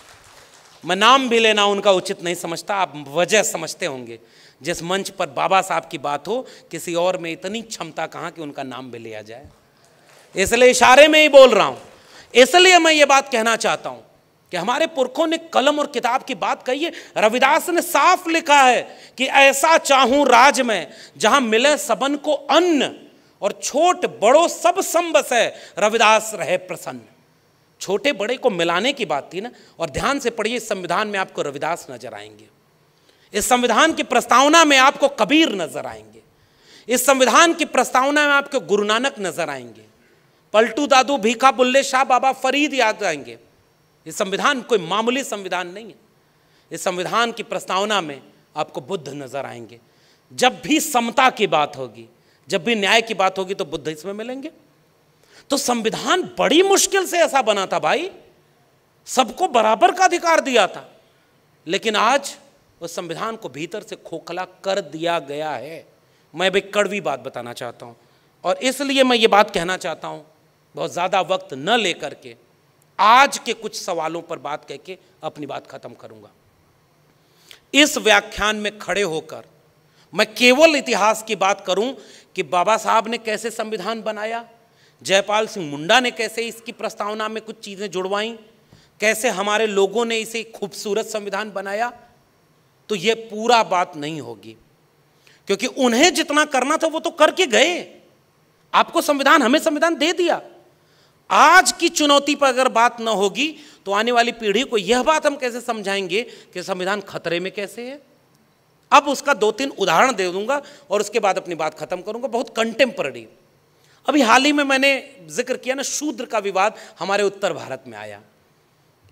मैं नाम भी लेना उनका उचित नहीं समझता आप वजह समझते होंगे जिस मंच पर बाबा साहब की बात हो किसी और में इतनी क्षमता कहाँ कि उनका नाम भी लिया जाए इसलिए इशारे में ही बोल रहा हूँ इसलिए मैं ये बात कहना चाहता हूँ कि हमारे पुरखों ने कलम और किताब की बात कही है रविदास ने साफ लिखा है कि ऐसा चाहूं राज में जहां मिले सबन को अन्न और छोट बड़ो सब संबस है रविदास रहे प्रसन्न छोटे बड़े को मिलाने की बात थी ना और ध्यान से पढ़िए इस संविधान में आपको रविदास नजर आएंगे इस संविधान की प्रस्तावना में आपको कबीर नजर आएंगे इस संविधान की प्रस्तावना में आपको गुरु नानक नजर आएंगे पलटू दादू भीखा बुल्ले शाह बाबा फरीद याद आएंगे ये संविधान कोई मामूली संविधान नहीं है इस संविधान की प्रस्तावना में आपको बुद्ध नजर आएंगे जब भी समता की बात होगी जब भी न्याय की बात होगी तो बुद्ध इसमें मिलेंगे तो संविधान बड़ी मुश्किल से ऐसा बना था भाई सबको बराबर का अधिकार दिया था लेकिन आज उस संविधान को भीतर से खोखला कर दिया गया है मैं भी कड़वी बात बताना चाहता हूं और इसलिए मैं ये बात कहना चाहता हूँ बहुत ज़्यादा वक्त न लेकर के आज के कुछ सवालों पर बात कह के अपनी बात खत्म करूंगा इस व्याख्यान में खड़े होकर मैं केवल इतिहास की बात करूं कि बाबा साहब ने कैसे संविधान बनाया जयपाल सिंह मुंडा ने कैसे इसकी प्रस्तावना में कुछ चीज़ें जुड़वाई कैसे हमारे लोगों ने इसे खूबसूरत संविधान बनाया तो ये पूरा बात नहीं होगी क्योंकि उन्हें जितना करना था वो तो करके गए आपको संविधान हमें संविधान दे दिया आज की चुनौती पर अगर बात न होगी तो आने वाली पीढ़ी को यह बात हम कैसे समझाएंगे कि संविधान खतरे में कैसे है अब उसका दो तीन उदाहरण दे दूंगा और उसके बाद अपनी बात खत्म करूंगा बहुत कंटेम्पररी अभी हाल ही में मैंने जिक्र किया ना शूद्र का विवाद हमारे उत्तर भारत में आया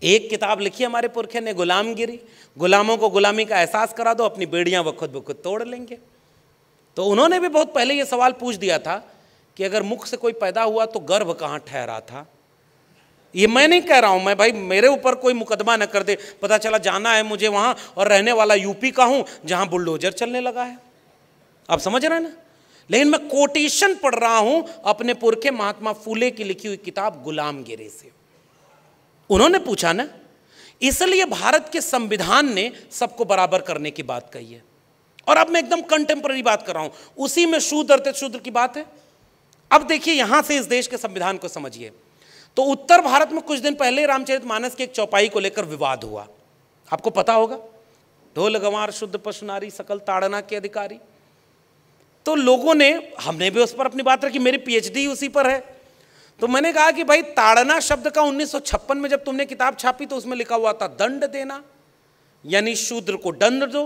एक किताब लिखी हमारे पुरखे ने गुलामगिरी गुलामों को गुलामी का एहसास करा दो अपनी बेड़ियां व खुद तोड़ लेंगे तो उन्होंने भी बहुत पहले यह सवाल पूछ दिया था कि अगर मुख से कोई पैदा हुआ तो गर्भ कहाँ ठहरा था ये मैं नहीं कह रहा हूँ मैं भाई मेरे ऊपर कोई मुकदमा न कर दे पता चला जाना है मुझे वहाँ और रहने वाला यूपी का हूँ जहाँ बुलडोजर चलने लगा है आप समझ रहे हैं ना लेकिन मैं कोटेशन पढ़ रहा हूँ अपने पुरखे महात्मा फूले की लिखी हुई किताब गुलाम गिरे से उन्होंने पूछा ना इसलिए भारत के संविधान ने सबको बराबर करने की बात कही है और अब मैं एकदम कंटेम्प्रेरी बात कर रहा हूँ उसी में शूद्र अर्थ शूद्र की बात है अब देखिए यहां से इस देश के संविधान को समझिए तो उत्तर भारत में कुछ दिन पहले रामचरित मानस की एक चौपाई को लेकर विवाद हुआ आपको पता होगा ढोल गंवार शुद्ध पशुनारी सकल ताड़ना के अधिकारी तो लोगों ने हमने भी उस पर अपनी बात रखी मेरी पीएचडी उसी पर है तो मैंने कहा कि भाई ताड़ना शब्द का उन्नीस में जब तुमने किताब छापी तो उसमें लिखा हुआ था दंड देना यानी शूद्र को दंड दो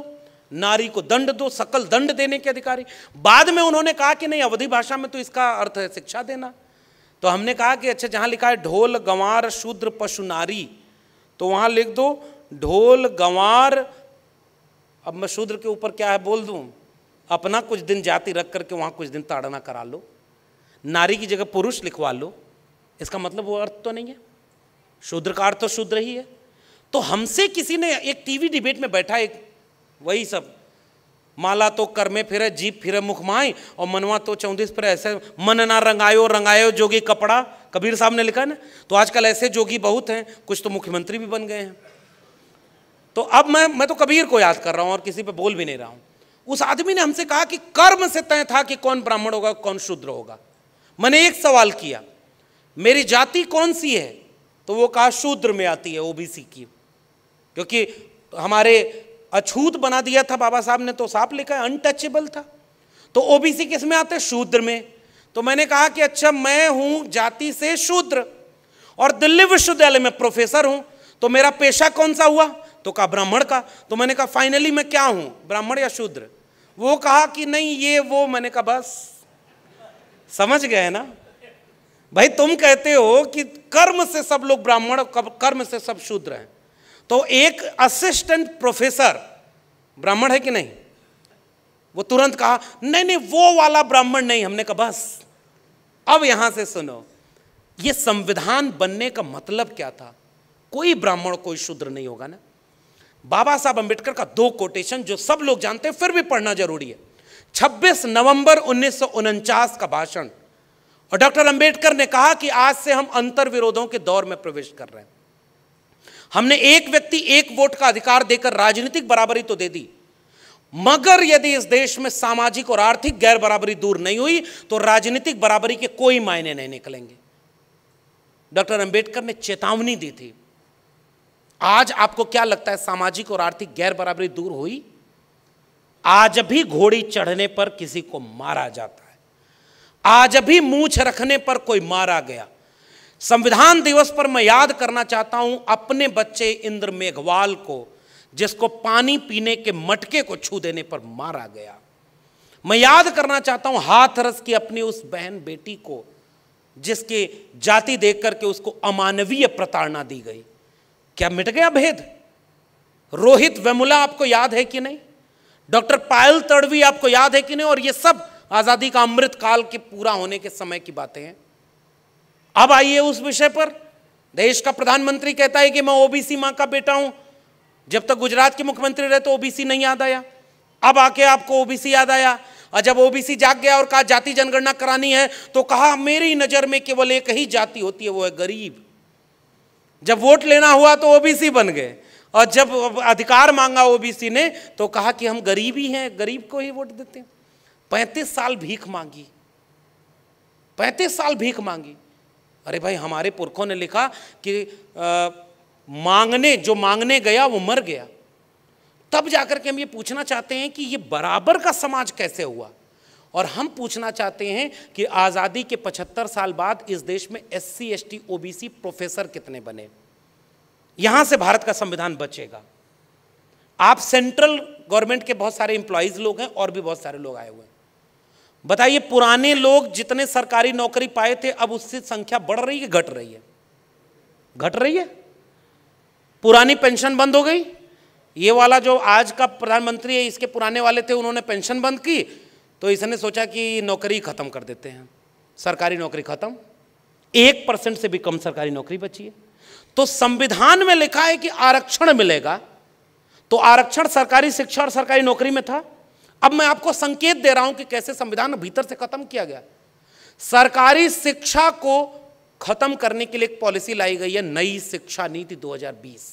नारी को दंड दो सकल दंड देने के अधिकारी बाद में उन्होंने कहा कि नहीं अवधि भाषा में तो इसका अर्थ है शिक्षा देना तो हमने कहा कि अच्छा जहां लिखा है ढोल गंवार शूद्र पशु नारी तो वहां लिख दो ढोल गंवार अब मैं शूद्र के ऊपर क्या है बोल दूं अपना कुछ दिन जाति रख करके वहां कुछ दिन ताड़ना करा लो नारी की जगह पुरुष लिखवा लो इसका मतलब वो अर्थ तो नहीं है शूद्र का अर्थ तो शूद्र ही है तो हमसे किसी ने एक टीवी डिबेट में बैठा एक वही सब माला तो कर में फिर जीप फिर मुख माए और मनवा तो चौंतीस पर ऐसे मन ना रंगायो रंगायो जोगी कपड़ा कबीर साहब ने लिखा ना तो आजकल ऐसे जोगी बहुत हैं कुछ तो मुख्यमंत्री भी बन गए हैं तो अब मैं मैं तो कबीर को याद कर रहा हूँ और किसी पे बोल भी नहीं रहा हूँ उस आदमी ने हमसे कहा कि कर्म से तय था कि कौन ब्राह्मण होगा कौन शूद्र होगा मैंने एक सवाल किया मेरी जाति कौन सी है तो वो कहा शूद्र में आती है ओबीसी की क्योंकि हमारे अछूत बना दिया था बाबा साहब ने तो साफ लिखा है अनटचेबल था तो ओबीसी किस में आते शूद्र में तो मैंने कहा कि अच्छा मैं हूं जाति से शूद्र और दिल्ली विश्वविद्यालय में प्रोफेसर हूं तो मेरा पेशा कौन सा हुआ तो कहा ब्राह्मण का तो मैंने कहा फाइनली मैं क्या हूं ब्राह्मण या शूद्र वो कहा कि नहीं ये वो मैंने कहा बस समझ गए ना भाई तुम कहते हो कि कर्म से सब लोग ब्राह्मण कर्म से सब शूद्र हैं तो एक असिस्टेंट प्रोफेसर ब्राह्मण है कि नहीं वो तुरंत कहा नहीं नहीं वो वाला ब्राह्मण नहीं हमने कहा बस अब यहां से सुनो ये संविधान बनने का मतलब क्या था कोई ब्राह्मण कोई शूद्र नहीं होगा ना बाबा साहब अंबेडकर का दो कोटेशन जो सब लोग जानते हैं फिर भी पढ़ना जरूरी है 26 नवंबर उन्नीस का भाषण और डॉक्टर अंबेडकर ने कहा कि आज से हम अंतर विरोधों के दौर में प्रवेश कर रहे हैं हमने एक व्यक्ति एक वोट का अधिकार देकर राजनीतिक बराबरी तो दे दी मगर यदि इस देश में सामाजिक और आर्थिक गैर बराबरी दूर नहीं हुई तो राजनीतिक बराबरी के कोई मायने नहीं निकलेंगे डॉक्टर अंबेडकर ने चेतावनी दी थी आज आपको क्या लगता है सामाजिक और आर्थिक गैर बराबरी दूर हुई आज भी घोड़ी चढ़ने पर किसी को मारा जाता है आज भी मूछ रखने पर कोई मारा गया संविधान दिवस पर मैं याद करना चाहता हूं अपने बच्चे इंद्र मेघवाल को जिसको पानी पीने के मटके को छू देने पर मारा गया मैं याद करना चाहता हूं हाथरस की अपनी उस बहन बेटी को जिसके जाति देख करके उसको अमानवीय प्रताड़ना दी गई क्या मिट गया भेद रोहित वेमुला आपको याद है कि नहीं डॉक्टर पायल तड़वी आपको याद है कि नहीं और ये सब आज़ादी का अमृत काल के पूरा होने के समय की बातें हैं अब आइए उस विषय पर देश का प्रधानमंत्री कहता है कि मैं ओबीसी मां का बेटा हूं जब तक गुजरात के मुख्यमंत्री रहे तो ओबीसी नहीं याद आया अब आके आपको ओबीसी याद आया और जब ओबीसी जाग गया और कहा जाति जनगणना करानी है तो कहा मेरी नजर में केवल एक ही जाति होती है वो है गरीब जब वोट लेना हुआ तो ओबीसी बन गए और जब अधिकार मांगा ओबीसी ने तो कहा कि हम गरीब ही हैं गरीब को ही वोट देते हैं पैंतीस साल भीख मांगी पैंतीस साल भीख मांगी अरे भाई हमारे पुरखों ने लिखा कि आ, मांगने जो मांगने गया वो मर गया तब जाकर के हम ये पूछना चाहते हैं कि ये बराबर का समाज कैसे हुआ और हम पूछना चाहते हैं कि आज़ादी के 75 साल बाद इस देश में S C S T O B C professor कितने बने यहाँ से भारत का संविधान बचेगा आप सेंट्रल गवर्नमेंट के बहुत सारे इंप्लॉयज़ लोग हैं और भी बहुत सारे लोग आए हुए हैं बताइए पुराने लोग जितने सरकारी नौकरी पाए थे अब उससे संख्या बढ़ रही है घट रही है घट रही है पुरानी पेंशन बंद हो गई ये वाला जो आज का प्रधानमंत्री है इसके पुराने वाले थे उन्होंने पेंशन बंद की तो इसने सोचा कि नौकरी ख़त्म कर देते हैं सरकारी नौकरी ख़त्म एक परसेंट से भी कम सरकारी नौकरी बची है तो संविधान में लिखा है कि आरक्षण मिलेगा तो आरक्षण सरकारी शिक्षा और सरकारी नौकरी में था अब मैं आपको संकेत दे रहा हूं कि कैसे संविधान भीतर से खत्म किया गया सरकारी शिक्षा को खत्म करने के लिए एक पॉलिसी लाई गई है नई शिक्षा नीति 2020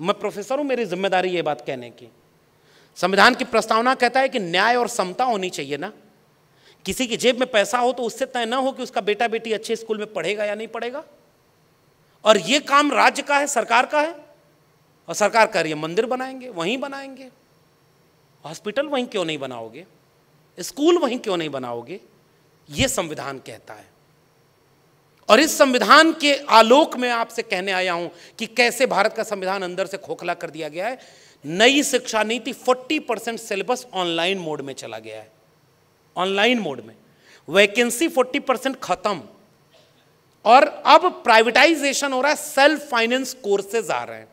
मैं प्रोफेसर हूं मेरी जिम्मेदारी यह बात कहने की संविधान की प्रस्तावना कहता है कि न्याय और समता होनी चाहिए ना किसी की जेब में पैसा हो तो उससे तय ना हो कि उसका बेटा बेटी अच्छे स्कूल में पढ़ेगा या नहीं पढ़ेगा और यह काम राज्य का है सरकार का है और सरकार कह रही है मंदिर बनाएंगे वहीं बनाएंगे हॉस्पिटल वहीं क्यों नहीं बनाओगे स्कूल वहीं क्यों नहीं बनाओगे ये संविधान कहता है और इस संविधान के आलोक में आपसे कहने आया हूं कि कैसे भारत का संविधान अंदर से खोखला कर दिया गया है नई शिक्षा नीति 40 परसेंट सिलेबस ऑनलाइन मोड में चला गया है ऑनलाइन मोड में वैकेंसी 40 परसेंट खत्म और अब प्राइवेटाइजेशन हो रहा है सेल्फ फाइनेंस कोर्सेज आ रहे हैं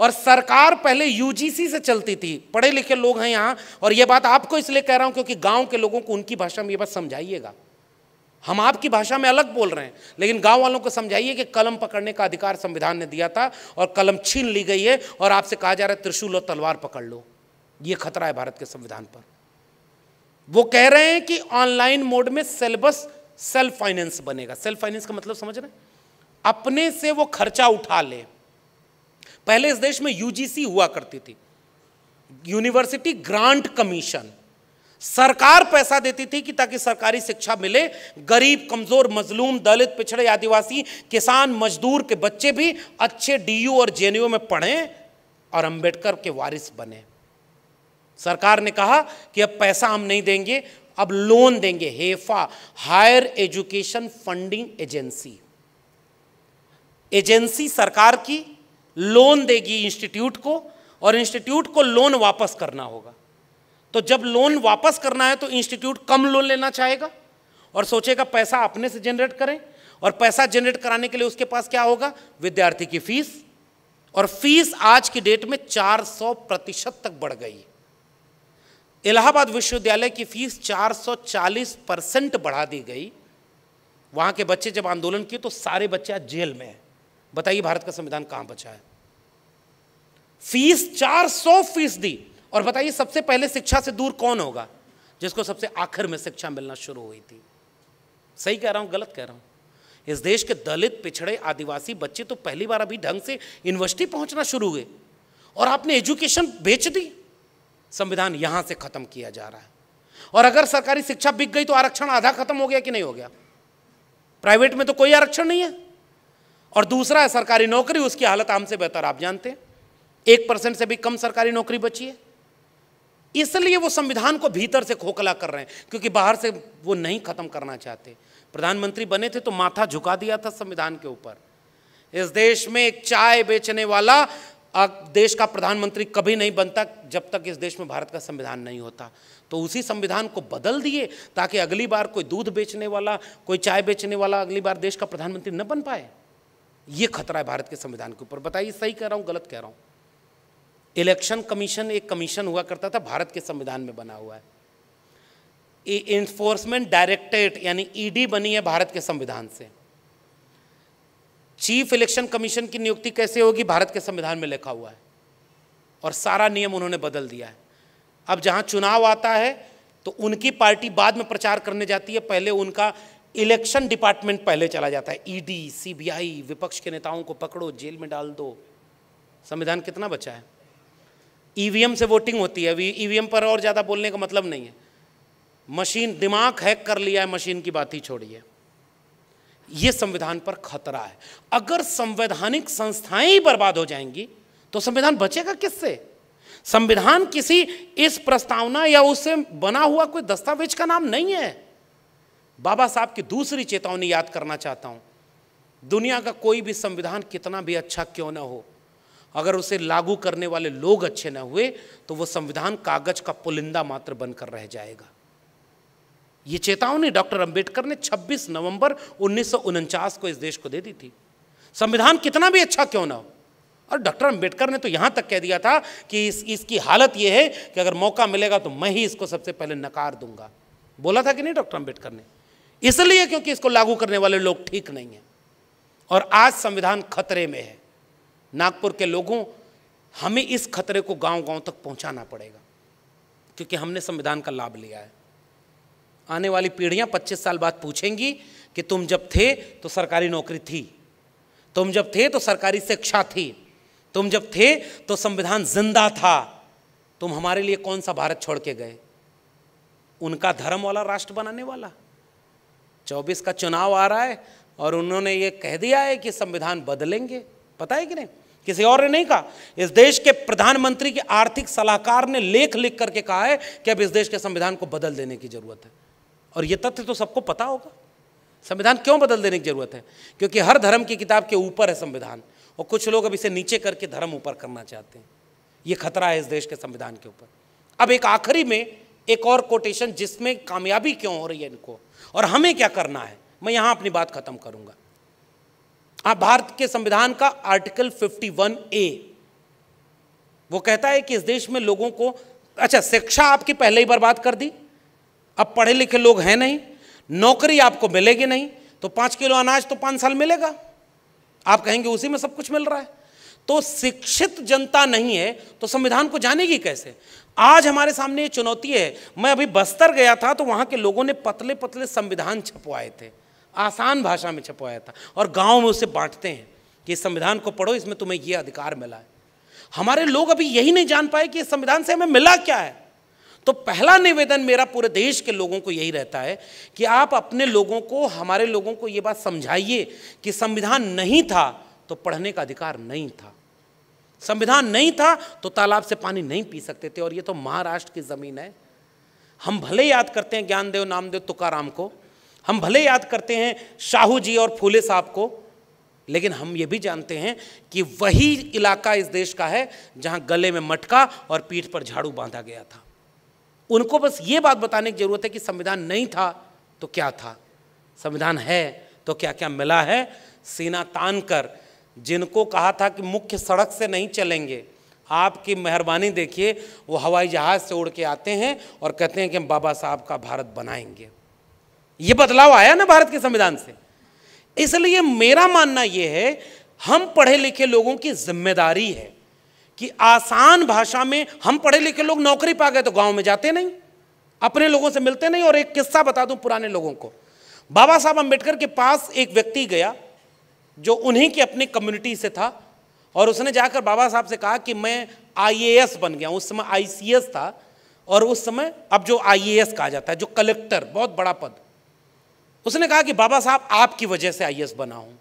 और सरकार पहले यूजीसी से चलती थी पढ़े लिखे लोग हैं यहाँ और ये बात आपको इसलिए कह रहा हूँ क्योंकि गांव के लोगों को उनकी भाषा में ये बात समझाइएगा हम आपकी भाषा में अलग बोल रहे हैं लेकिन गांव वालों को समझाइए कि कलम पकड़ने का अधिकार संविधान ने दिया था और कलम छीन ली गई है और आपसे कहा जा रहा है त्रिशूल और तलवार पकड़ लो ये खतरा है भारत के संविधान पर वो कह रहे हैं कि ऑनलाइन मोड में सिलेबस सेल्फ फाइनेंस बनेगा सेल्फ फाइनेंस का मतलब समझ रहे हैं अपने से वो खर्चा उठा ले पहले इस देश में यूजीसी हुआ करती थी यूनिवर्सिटी ग्रांट कमीशन सरकार पैसा देती थी कि ताकि सरकारी शिक्षा मिले गरीब कमजोर मजलूम दलित पिछड़े आदिवासी किसान मजदूर के बच्चे भी अच्छे डीयू और जेएनयू में पढ़ें और अंबेडकर के वारिस बने सरकार ने कहा कि अब पैसा हम नहीं देंगे अब लोन देंगे HEFA higher education funding agency agency सरकार की लोन देगी इंस्टीट्यूट को और इंस्टीट्यूट को लोन वापस करना होगा तो जब लोन वापस करना है तो इंस्टीट्यूट कम लोन लेना चाहेगा और सोचेगा पैसा अपने से जनरेट करें और पैसा जनरेट कराने के लिए उसके पास क्या होगा विद्यार्थी की फीस और फीस आज की डेट में 400 प्रतिशत तक बढ़ गई इलाहाबाद विश्वविद्यालय की फीस 440 परसेंट बढ़ा दी गई वहां के बच्चे जब आंदोलन किए तो सारे बच्चे आज जेल में हैं बताइए भारत का संविधान कहां बचा है फीस चार सौ फीस दी और बताइए सबसे पहले शिक्षा से दूर कौन होगा जिसको सबसे आखिर में शिक्षा मिलना शुरू हुई थी सही कह रहा हूं गलत कह रहा हूं इस देश के दलित पिछड़े आदिवासी बच्चे तो पहली बार अभी ढंग से यूनिवर्सिटी पहुंचना शुरू हुए और आपने एजुकेशन बेच दी संविधान यहां से ख़त्म किया जा रहा है और अगर सरकारी शिक्षा बिक गई तो आरक्षण आधा खत्म हो गया कि नहीं हो गया प्राइवेट में तो कोई आरक्षण नहीं है और दूसरा है सरकारी नौकरी उसकी हालत आम से बेहतर आप जानते हैं एक परसेंट से भी कम सरकारी नौकरी बची है इसलिए वो संविधान को भीतर से खोखला कर रहे हैं क्योंकि बाहर से वो नहीं खत्म करना चाहते प्रधानमंत्री बने थे तो माथा झुका दिया था संविधान के ऊपर इस देश में एक चाय बेचने वाला देश का प्रधानमंत्री कभी नहीं बनता जब तक इस देश में भारत का संविधान नहीं होता तो उसी संविधान को बदल दिए ताकि अगली बार कोई दूध बेचने वाला कोई चाय बेचने वाला अगली बार देश का प्रधानमंत्री न बन पाए ये खतरा है भारत के संविधान के ऊपर बताइए सही कह रहा हूँ गलत कह रहा हूँ इलेक्शन कमीशन एक कमीशन हुआ करता था भारत के संविधान में बना हुआ है इन्फोर्समेंट डायरेक्टरेट यानी ईडी e बनी है भारत के संविधान से चीफ इलेक्शन कमीशन की नियुक्ति कैसे होगी भारत के संविधान में लिखा हुआ है और सारा नियम उन्होंने बदल दिया है अब जहां चुनाव आता है तो उनकी पार्टी बाद में प्रचार करने जाती है पहले उनका इलेक्शन डिपार्टमेंट पहले चला जाता है ईडी e सीबीआई विपक्ष के नेताओं को पकड़ो जेल में डाल दो संविधान कितना बचा है ईवीएम e से वोटिंग होती है ईवीएम e पर और ज़्यादा बोलने का मतलब नहीं है मशीन दिमाग हैक कर लिया है मशीन की बात ही छोड़िए यह संविधान पर खतरा है अगर संवैधानिक संस्थाएं ही बर्बाद हो जाएंगी तो संविधान बचेगा किससे संविधान किसी इस प्रस्तावना या उससे बना हुआ कोई दस्तावेज का नाम नहीं है बाबा साहब की दूसरी चेतावनी याद करना चाहता हूँ दुनिया का कोई भी संविधान कितना भी अच्छा क्यों ना हो अगर उसे लागू करने वाले लोग अच्छे ना हुए तो वो संविधान कागज का पुलिंदा मात्र बनकर रह जाएगा ये चेतावनी डॉक्टर अंबेडकर ने 26 नवंबर उन्नीस को इस देश को दे दी थी संविधान कितना भी अच्छा क्यों ना हो और डॉक्टर अंबेडकर ने तो यहां तक कह दिया था कि इस इसकी हालत यह है कि अगर मौका मिलेगा तो मैं ही इसको सबसे पहले नकार दूंगा बोला था कि नहीं डॉक्टर अंबेडकर ने इसलिए क्योंकि इसको लागू करने वाले लोग ठीक नहीं हैं और आज संविधान खतरे में है नागपुर के लोगों हमें इस खतरे को गांव-गांव तक पहुंचाना पड़ेगा क्योंकि हमने संविधान का लाभ लिया है आने वाली पीढ़ियां पच्चीस साल बाद पूछेंगी कि तुम जब थे तो सरकारी नौकरी थी तुम जब थे तो सरकारी शिक्षा थी तुम जब थे तो संविधान जिंदा था तुम हमारे लिए कौन सा भारत छोड़ के गए उनका धर्म वाला राष्ट्र बनाने वाला चौबीस का चुनाव आ रहा है और उन्होंने ये कह दिया है कि संविधान बदलेंगे पता है कि नहीं किसी और ने नहीं कहा इस देश के प्रधानमंत्री के आर्थिक सलाहकार ने लेख लिख करके कहा है कि अब इस देश के संविधान को बदल देने की ज़रूरत है और ये तथ्य तो सबको पता होगा संविधान क्यों बदल देने की ज़रूरत है क्योंकि हर धर्म की किताब के ऊपर है संविधान और कुछ लोग अब इसे नीचे करके धर्म ऊपर करना चाहते हैं ये खतरा है इस देश के संविधान के ऊपर अब एक आखिरी में एक और कोटेशन जिसमें कामयाबी क्यों हो रही है इनको और हमें क्या करना है मैं यहां अपनी बात खत्म करूंगा आप भारत के संविधान का आर्टिकल 51 ए वो कहता है कि इस देश में लोगों को अच्छा शिक्षा आपकी पहले ही बर्बाद कर दी अब पढ़े लिखे लोग हैं नहीं नौकरी आपको मिलेगी नहीं तो पांच किलो अनाज तो पांच साल मिलेगा आप कहेंगे उसी में सब कुछ मिल रहा है तो शिक्षित जनता नहीं है तो संविधान को जानेगी कैसे आज हमारे सामने ये चुनौती है मैं अभी बस्तर गया था तो वहाँ के लोगों ने पतले पतले संविधान छपवाए थे आसान भाषा में छपवाया था और गांव में उसे बांटते हैं कि संविधान को पढ़ो इसमें तुम्हें ये अधिकार मिला है हमारे लोग अभी यही नहीं जान पाए कि संविधान से हमें मिला क्या है तो पहला निवेदन मेरा पूरे देश के लोगों को यही रहता है कि आप अपने लोगों को हमारे लोगों को ये बात समझाइए कि संविधान नहीं था तो पढ़ने का अधिकार नहीं था संविधान नहीं था तो तालाब से पानी नहीं पी सकते थे और ये तो महाराष्ट्र की ज़मीन है हम भले याद करते हैं ज्ञानदेव नामदेव तुकाराम को हम भले याद करते हैं शाहू जी और फूले साहब को लेकिन हम ये भी जानते हैं कि वही इलाका इस देश का है जहां गले में मटका और पीठ पर झाड़ू बांधा गया था उनको बस ये बात बताने की ज़रूरत है कि संविधान नहीं था तो क्या था संविधान है तो क्या क्या मिला है सीना तान कर जिनको कहा था कि मुख्य सड़क से नहीं चलेंगे आपकी मेहरबानी देखिए वो हवाई जहाज़ से उड़ के आते हैं और कहते हैं कि हम बाबा साहब का भारत बनाएंगे ये बदलाव आया ना भारत के संविधान से इसलिए मेरा मानना ये है हम पढ़े लिखे लोगों की जिम्मेदारी है कि आसान भाषा में हम पढ़े लिखे लोग नौकरी पा गए तो गांव में जाते नहीं अपने लोगों से मिलते नहीं और एक किस्सा बता दूं पुराने लोगों को बाबा साहब अंबेडकर के पास एक व्यक्ति गया जो उन्हीं की अपनी कम्युनिटी से था और उसने जाकर बाबा साहब से कहा कि मैं आईएएस बन गया उस समय आईसीएस था और उस समय अब जो आईएएस कहा जाता है जो कलेक्टर बहुत बड़ा पद उसने कहा कि बाबा साहब आपकी वजह से आईएएस बना हूँ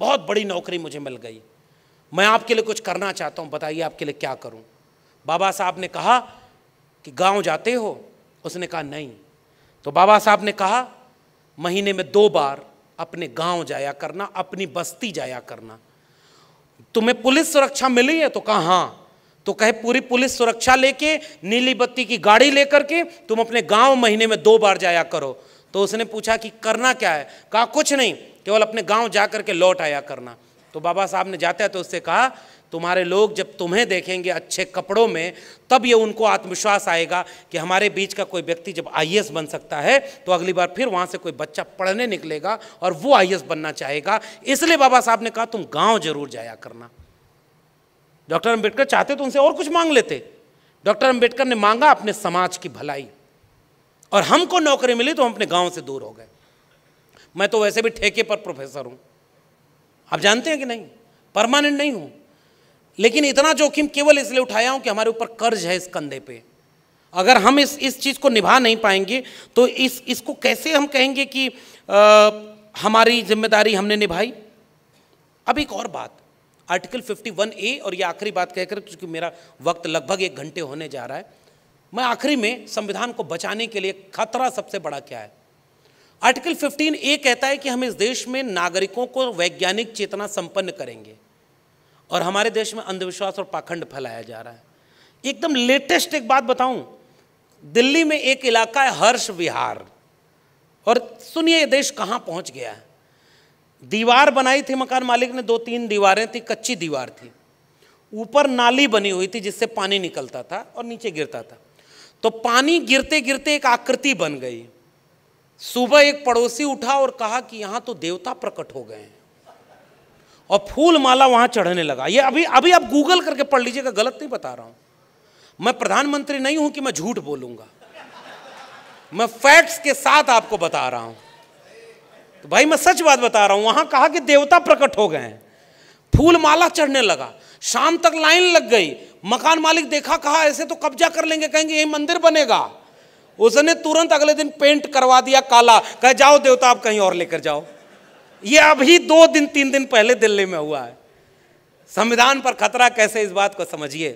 बहुत बड़ी नौकरी मुझे मिल गई मैं आपके लिए कुछ करना चाहता हूँ बताइए आपके लिए क्या करूँ बाबा साहब ने कहा कि गांव जाते हो उसने कहा नहीं तो बाबा साहब ने कहा महीने में दो बार अपने गांव जाया करना अपनी बस्ती जाया करना तुम्हें पुलिस सुरक्षा मिली है तो कहा हाँ तो कहे पूरी पुलिस सुरक्षा लेके नीली बत्ती की गाड़ी लेकर के तुम अपने गांव महीने में दो बार जाया करो तो उसने पूछा कि करना क्या है कहा कुछ नहीं केवल अपने गांव जा करके लौट आया करना तो बाबा साहब ने जाते हैं तो उससे कहा तुम्हारे लोग जब तुम्हें देखेंगे अच्छे कपड़ों में तब ये उनको आत्मविश्वास आएगा कि हमारे बीच का कोई व्यक्ति जब आई बन सकता है तो अगली बार फिर वहाँ से कोई बच्चा पढ़ने निकलेगा और वो आई बनना चाहेगा इसलिए बाबा साहब ने कहा तुम गाँव जरूर जाया करना डॉक्टर अम्बेडकर चाहते तो उनसे और कुछ मांग लेते डॉक्टर अम्बेडकर ने मांगा अपने समाज की भलाई और हमको नौकरी मिली तो हम अपने गांव से दूर हो गए मैं तो वैसे भी ठेके पर प्रोफेसर हूं आप जानते हैं कि नहीं परमानेंट नहीं हूं लेकिन इतना जोखिम केवल इसलिए उठाया हूं कि हमारे ऊपर कर्ज है इस कंधे पे अगर हम इस इस चीज़ को निभा नहीं पाएंगे तो इस इसको कैसे हम कहेंगे कि आ, हमारी जिम्मेदारी हमने निभाई अब एक और बात आर्टिकल 51 ए और ये आखिरी बात कहकर क्योंकि मेरा वक्त लगभग एक घंटे होने जा रहा है मैं आखिरी में संविधान को बचाने के लिए खतरा सबसे बड़ा क्या है आर्टिकल 15 ए कहता है कि हम इस देश में नागरिकों को वैज्ञानिक चेतना संपन्न करेंगे और हमारे देश में अंधविश्वास और पाखंड फैलाया जा रहा है एकदम लेटेस्ट एक बात बताऊं दिल्ली में एक इलाका है हर्ष विहार और सुनिए ये देश कहाँ पहुँच गया है दीवार बनाई थी मकान मालिक ने दो तीन दीवारें थी कच्ची दीवार थी ऊपर नाली बनी हुई थी जिससे पानी निकलता था और नीचे गिरता था तो पानी गिरते गिरते एक आकृति बन गई सुबह एक पड़ोसी उठा और कहा कि यहाँ तो देवता प्रकट हो गए हैं और फूल माला वहां चढ़ने लगा ये अभी अभी आप गूगल करके पढ़ लीजिएगा गलत नहीं बता रहा हूं मैं प्रधानमंत्री नहीं हूं कि मैं झूठ बोलूंगा मैं फैक्ट्स के साथ आपको बता रहा हूं तो भाई मैं सच बात बता रहा हूं वहां कहा कि देवता प्रकट हो गए हैं फूल माला चढ़ने लगा शाम तक लाइन लग गई मकान मालिक देखा कहा ऐसे तो कब्जा कर लेंगे कहेंगे ये मंदिर बनेगा उसने तुरंत अगले दिन पेंट करवा दिया काला कह जाओ देवता आप कहीं और लेकर जाओ ये अभी दो दिन तीन दिन पहले दिल्ली में हुआ है संविधान पर खतरा कैसे इस बात को समझिए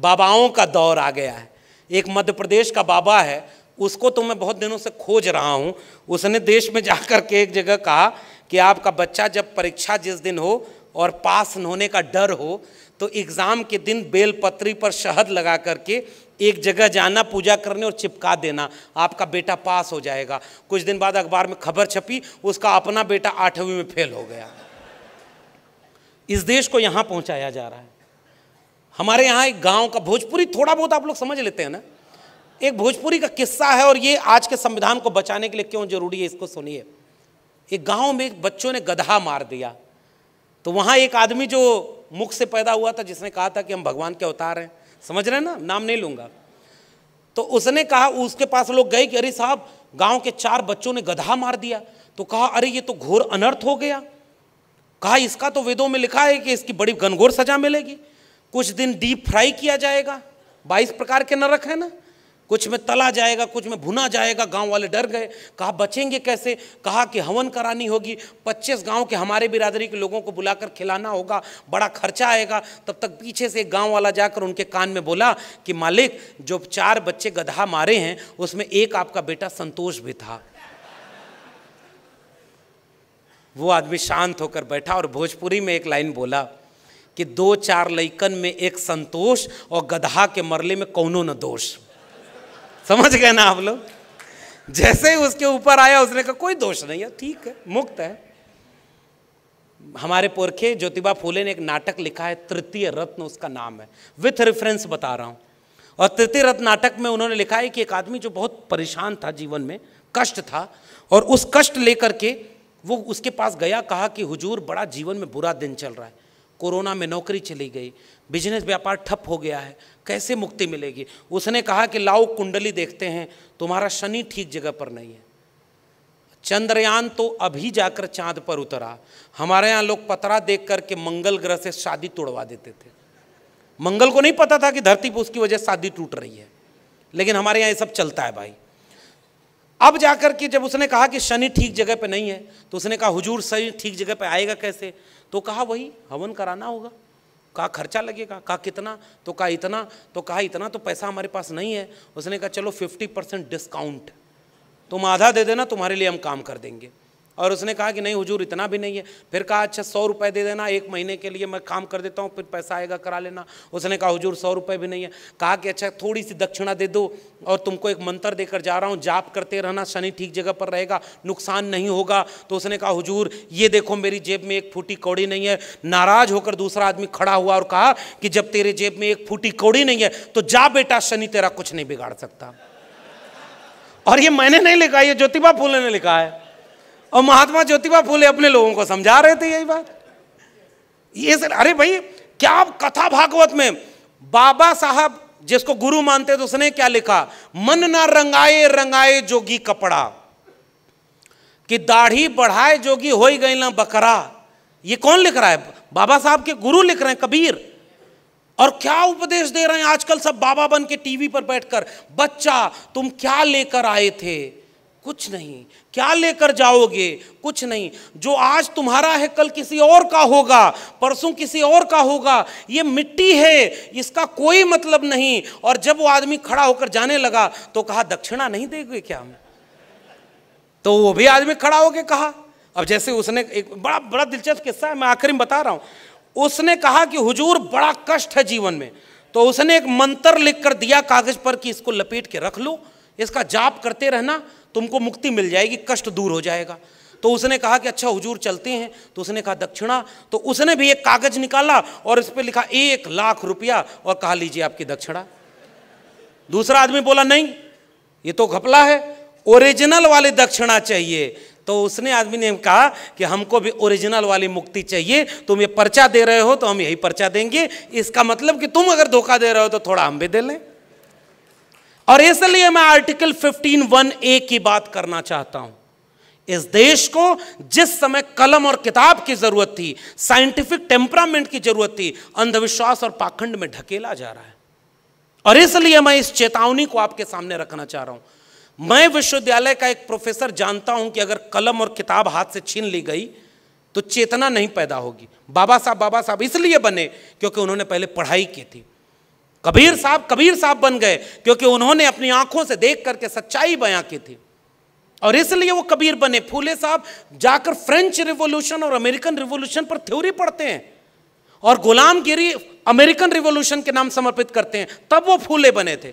बाबाओं का दौर आ गया है एक मध्य प्रदेश का बाबा है उसको तो मैं बहुत दिनों से खोज रहा हूँ उसने देश में जा कर के एक जगह कहा कि आपका बच्चा जब परीक्षा जिस दिन हो और पास होने का डर हो तो एग्ज़ाम के दिन बेलपत्री पर शहद लगा करके एक जगह जाना पूजा करने और चिपका देना आपका बेटा पास हो जाएगा कुछ दिन बाद अखबार में खबर छपी उसका अपना बेटा आठवीं में फेल हो गया इस देश को यहाँ पहुँचाया जा रहा है हमारे यहाँ एक गांव का भोजपुरी थोड़ा बहुत आप लोग समझ लेते हैं ना एक भोजपुरी का किस्सा है और ये आज के संविधान को बचाने के लिए क्यों जरूरी है इसको सुनिए एक गांव में बच्चों ने गधा मार दिया तो वहाँ एक आदमी जो मुख से पैदा हुआ था जिसने कहा था कि हम भगवान के अवतार हैं समझ रहे हैं ना नाम नहीं लूंगा तो उसने कहा उसके पास लोग गए कि अरे साहब गांव के चार बच्चों ने गधा मार दिया तो कहा अरे ये तो घोर अनर्थ हो गया कहा इसका तो वेदों में लिखा है कि इसकी बड़ी घनघोर सजा मिलेगी कुछ दिन डीप फ्राई किया जाएगा बाईस प्रकार के नरक है ना कुछ में तला जाएगा कुछ में भुना जाएगा गांव वाले डर गए कहा बचेंगे कैसे कहा कि हवन करानी होगी 25 गांव के हमारे बिरादरी के लोगों को बुलाकर खिलाना होगा बड़ा खर्चा आएगा तब तक पीछे से एक गांव वाला जाकर उनके कान में बोला कि मालिक जो चार बच्चे गधा मारे हैं उसमें एक आपका बेटा संतोष भी था वो आदमी शांत होकर बैठा और भोजपुरी में एक लाइन बोला कि दो चार लइकन में एक संतोष और गधा के मरले में कौनों न दोष समझ गए ना आप लोग जैसे ही उसके ऊपर आया उसने कहा कोई दोष नहीं है ठीक है मुक्त है हमारे पुरखे ज्योतिबा फूले ने एक नाटक लिखा है तृतीय रत्न उसका नाम है विथ रेफरेंस बता रहा हूं और तृतीय रत्न नाटक में उन्होंने लिखा है कि एक आदमी जो बहुत परेशान था जीवन में कष्ट था और उस कष्ट लेकर के वो उसके पास गया कहा कि हुजूर बड़ा जीवन में बुरा दिन चल रहा है कोरोना में नौकरी चली गई बिजनेस व्यापार ठप हो गया है कैसे मुक्ति मिलेगी उसने कहा कि लाओ कुंडली देखते हैं तुम्हारा शनि ठीक जगह पर नहीं है चंद्रयान तो अभी जाकर चांद पर उतरा हमारे यहाँ लोग पतरा देख करके मंगल ग्रह से शादी तोड़वा देते थे मंगल को नहीं पता था कि धरती पर उसकी वजह शादी टूट रही है लेकिन हमारे यहाँ ये सब चलता है भाई अब जाकर के जब उसने कहा कि शनि ठीक जगह पे नहीं है तो उसने कहा हुजूर शनि ठीक जगह पे आएगा कैसे तो कहा वही हवन कराना होगा कहा खर्चा लगेगा कहा कितना तो कहा इतना तो कहा इतना तो पैसा हमारे पास नहीं है उसने कहा चलो फिफ्टी परसेंट डिस्काउंट तुम आधा दे देना तुम्हारे लिए हम काम कर देंगे और उसने कहा कि नहीं हुजूर इतना भी नहीं है फिर कहा अच्छा सौ रुपये दे देना एक महीने के लिए मैं काम कर देता हूँ फिर पैसा आएगा करा लेना उसने कहा हुजूर सौ रुपये भी नहीं है कहा कि अच्छा थोड़ी सी दक्षिणा दे दो और तुमको एक मंत्र देकर जा रहा हूँ जाप करते रहना शनि ठीक जगह पर रहेगा नुकसान नहीं होगा तो उसने कहा हुजूर ये देखो मेरी जेब में एक फूटी कौड़ी नहीं है नाराज होकर दूसरा आदमी खड़ा हुआ और कहा कि जब तेरे जेब में एक फूटी कौड़ी नहीं है तो जा बेटा शनि तेरा कुछ नहीं बिगाड़ सकता और ये मैंने नहीं लिखा ये ज्योतिबा फूले ने लिखा है और महात्मा ज्योतिबा फूले अपने लोगों को समझा रहे थे यही बात ये सर अरे भाई क्या आप कथा भागवत में बाबा साहब जिसको गुरु मानते तो उसने क्या लिखा मन ना रंगाए रंगाए जोगी कपड़ा कि दाढ़ी बढ़ाए जोगी हो गई ना बकरा ये कौन लिख रहा है बाबा साहब के गुरु लिख रहे हैं कबीर और क्या उपदेश दे रहे हैं आजकल सब बाबा बन के टीवी पर बैठकर बच्चा तुम क्या लेकर आए थे कुछ नहीं क्या लेकर जाओगे कुछ नहीं जो आज तुम्हारा है कल किसी और का होगा परसों किसी और का होगा ये मिट्टी है इसका कोई मतलब नहीं और जब वो आदमी खड़ा होकर जाने लगा तो कहा दक्षिणा नहीं देंगे क्या हम तो वो भी आदमी खड़ा होकर कहा अब जैसे उसने एक बड़ा बड़ा दिलचस्प किस्सा है मैं आखिर में बता रहा हूं उसने कहा कि हुजूर बड़ा कष्ट है जीवन में तो उसने एक मंत्र लिख कर दिया कागज पर कि इसको लपेट के रख लो इसका जाप करते रहना तुमको मुक्ति मिल जाएगी कष्ट दूर हो जाएगा तो उसने कहा कि अच्छा हुजूर चलते हैं तो उसने कहा दक्षिणा तो उसने भी एक कागज निकाला और इस पर लिखा एक लाख रुपया और कहा लीजिए आपकी दक्षिणा दूसरा आदमी बोला नहीं ये तो घपला है ओरिजिनल वाली दक्षिणा चाहिए तो उसने आदमी ने कहा कि हमको भी ओरिजिनल वाली मुक्ति चाहिए तुम ये पर्चा दे रहे हो तो हम यही पर्चा देंगे इसका मतलब कि तुम अगर धोखा दे रहे हो तो थोड़ा हम भी दे लें और इसलिए मैं आर्टिकल 15 वन ए की बात करना चाहता हूं इस देश को जिस समय कलम और किताब की जरूरत थी साइंटिफिक टेम्परामेंट की जरूरत थी अंधविश्वास और पाखंड में ढकेला जा रहा है और इसलिए मैं इस चेतावनी को आपके सामने रखना चाह रहा हूं मैं विश्वविद्यालय का एक प्रोफेसर जानता हूं कि अगर कलम और किताब हाथ से छीन ली गई तो चेतना नहीं पैदा होगी बाबा साहब बाबा साहब इसलिए बने क्योंकि उन्होंने पहले पढ़ाई की थी कबीर साहब कबीर साहब बन गए क्योंकि उन्होंने अपनी आंखों से देख करके सच्चाई बयां की थी और इसलिए वो कबीर बने फूले साहब जाकर फ्रेंच रिवोल्यूशन और अमेरिकन रिवोल्यूशन पर थ्योरी पढ़ते हैं और गुलामगिरी अमेरिकन रिवोल्यूशन के नाम समर्पित करते हैं तब वो फूले बने थे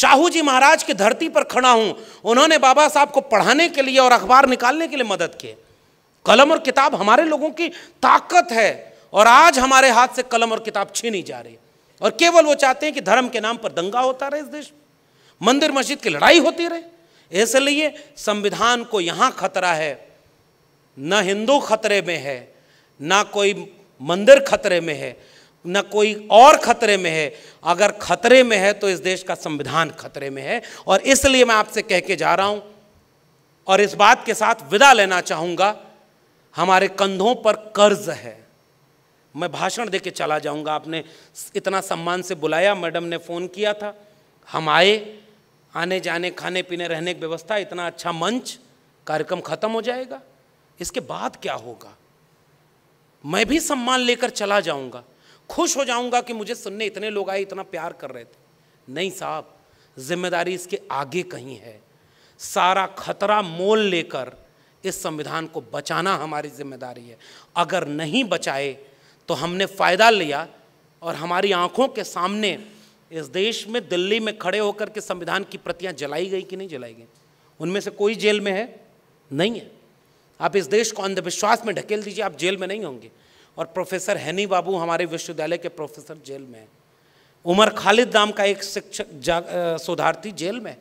शाहू जी महाराज की धरती पर खड़ा हूं उन्होंने बाबा साहब को पढ़ाने के लिए और अखबार निकालने के लिए मदद की कलम और किताब हमारे लोगों की ताकत है और आज हमारे हाथ से कलम और किताब छीनी जा रही है और केवल वो चाहते हैं कि धर्म के नाम पर दंगा होता रहे इस देश में मंदिर मस्जिद की लड़ाई होती रहे इसलिए संविधान को यहाँ खतरा है न हिंदू खतरे में है ना कोई मंदिर खतरे में है न कोई और खतरे में है अगर खतरे में है तो इस देश का संविधान खतरे में है और इसलिए मैं आपसे कह के जा रहा हूँ और इस बात के साथ विदा लेना चाहूँगा हमारे कंधों पर कर्ज है मैं भाषण देके चला जाऊंगा आपने इतना सम्मान से बुलाया मैडम ने फ़ोन किया था हम आए आने जाने खाने पीने रहने की व्यवस्था इतना अच्छा मंच कार्यक्रम खत्म हो जाएगा इसके बाद क्या होगा मैं भी सम्मान लेकर चला जाऊंगा खुश हो जाऊंगा कि मुझे सुनने इतने लोग आए इतना प्यार कर रहे थे नहीं साहब जिम्मेदारी इसके आगे कहीं है सारा खतरा मोल लेकर इस संविधान को बचाना हमारी जिम्मेदारी है अगर नहीं बचाए तो हमने फ़ायदा लिया और हमारी आंखों के सामने इस देश में दिल्ली में खड़े होकर के संविधान की प्रतियाँ जलाई गई कि नहीं जलाई गई उनमें से कोई जेल में है नहीं है आप इस देश को अंधविश्वास में ढकेल दीजिए आप जेल में नहीं होंगे और प्रोफेसर हैनी बाबू हमारे विश्वविद्यालय के प्रोफेसर जेल में हैं उमर खालिद नाम का एक शिक्षक सुधार्थी जेल में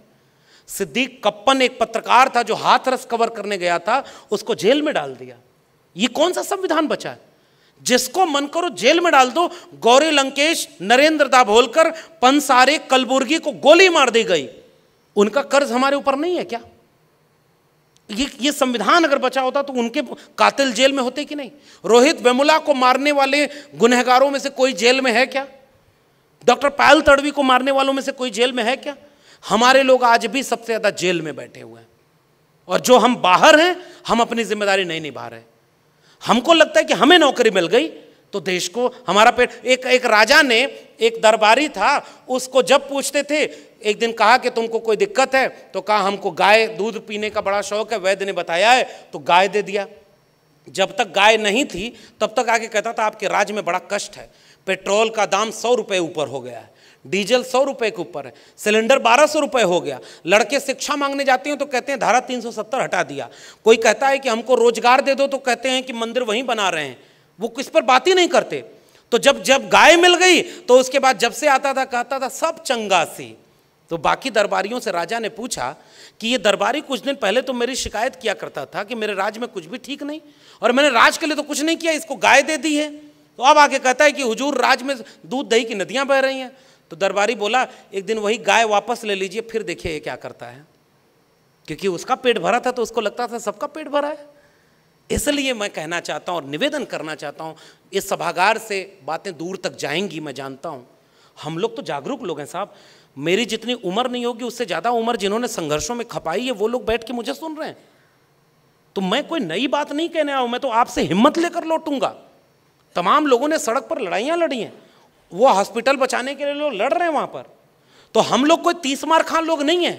सिद्दीक कप्पन एक पत्रकार था जो हाथरस कवर करने गया था उसको जेल में डाल दिया ये कौन सा संविधान बचा है जिसको मन करो जेल में डाल दो गौरी लंकेश नरेंद्र दाभोलकर पंसारे कलबुर्गी को गोली मार दी गई उनका कर्ज हमारे ऊपर नहीं है क्या ये ये संविधान अगर बचा होता तो उनके कातिल जेल में होते कि नहीं रोहित वेमुला को मारने वाले गुनहगारों में से कोई जेल में है क्या डॉक्टर पायल तड़वी को मारने वालों में से कोई जेल में है क्या हमारे लोग आज भी सबसे ज़्यादा जेल में बैठे हुए हैं और जो हम बाहर हैं हम अपनी जिम्मेदारी नहीं निभा रहे हमको लगता है कि हमें नौकरी मिल गई तो देश को हमारा पेट एक एक राजा ने एक दरबारी था उसको जब पूछते थे एक दिन कहा कि तुमको कोई दिक्कत है तो कहा हमको गाय दूध पीने का बड़ा शौक है वैद्य ने बताया है तो गाय दे दिया जब तक गाय नहीं थी तब तक आके कहता था आपके राज्य में बड़ा कष्ट है पेट्रोल का दाम सौ रुपये ऊपर हो गया है डीजल सौ रुपये के ऊपर है सिलेंडर बारह सौ रुपये हो गया लड़के शिक्षा मांगने जाते हैं तो कहते हैं धारा तीन सौ सत्तर हटा दिया कोई कहता है कि हमको रोजगार दे दो तो कहते हैं कि मंदिर वहीं बना रहे हैं वो किस पर बात ही नहीं करते तो जब जब गाय मिल गई तो उसके बाद जब से आता था कहता था सब चंगा सी तो बाकी दरबारियों से राजा ने पूछा कि ये दरबारी कुछ दिन पहले तो मेरी शिकायत किया करता था कि मेरे राज में कुछ भी ठीक नहीं और मैंने राज के लिए तो कुछ नहीं किया इसको गाय दे दी है तो अब आके कहता है कि हुजूर राज में दूध दही की नदियां बह रही हैं तो दरबारी बोला एक दिन वही गाय वापस ले लीजिए फिर देखिए ये क्या करता है क्योंकि उसका पेट भरा था तो उसको लगता था सबका पेट भरा है इसलिए मैं कहना चाहता हूँ और निवेदन करना चाहता हूँ इस सभागार से बातें दूर तक जाएंगी मैं जानता हूँ हम लोग तो जागरूक लोग हैं साहब मेरी जितनी उम्र नहीं होगी उससे ज़्यादा उम्र जिन्होंने संघर्षों में खपाई है वो लोग बैठ के मुझे सुन रहे हैं तो मैं कोई नई बात नहीं कहने आऊँ मैं तो आपसे हिम्मत लेकर लौटूंगा तमाम लोगों ने सड़क पर लड़ाइयाँ लड़ी हैं वो हॉस्पिटल बचाने के लिए लोग लड़ रहे हैं वहां पर तो हम लोग कोई तीस मार खान लोग नहीं है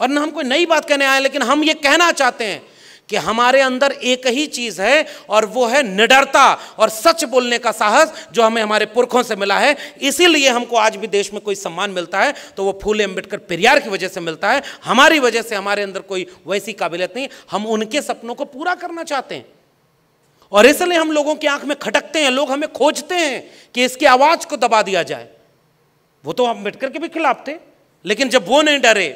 और ना हम कोई नई बात कहने आए लेकिन हम ये कहना चाहते हैं कि हमारे अंदर एक ही चीज़ है और वो है निडरता और सच बोलने का साहस जो हमें हमारे पुरखों से मिला है इसीलिए हमको आज भी देश में कोई सम्मान मिलता है तो वो फूले अम्बेडकर पेरियार की वजह से मिलता है हमारी वजह से हमारे अंदर कोई वैसी काबिलियत नहीं हम उनके सपनों को पूरा करना चाहते हैं और इसलिए हम लोगों की आंख में खटकते हैं लोग हमें खोजते हैं कि इसकी आवाज़ को दबा दिया जाए वो तो अम्बेडकर के भी खिलाफ थे लेकिन जब वो नहीं डरे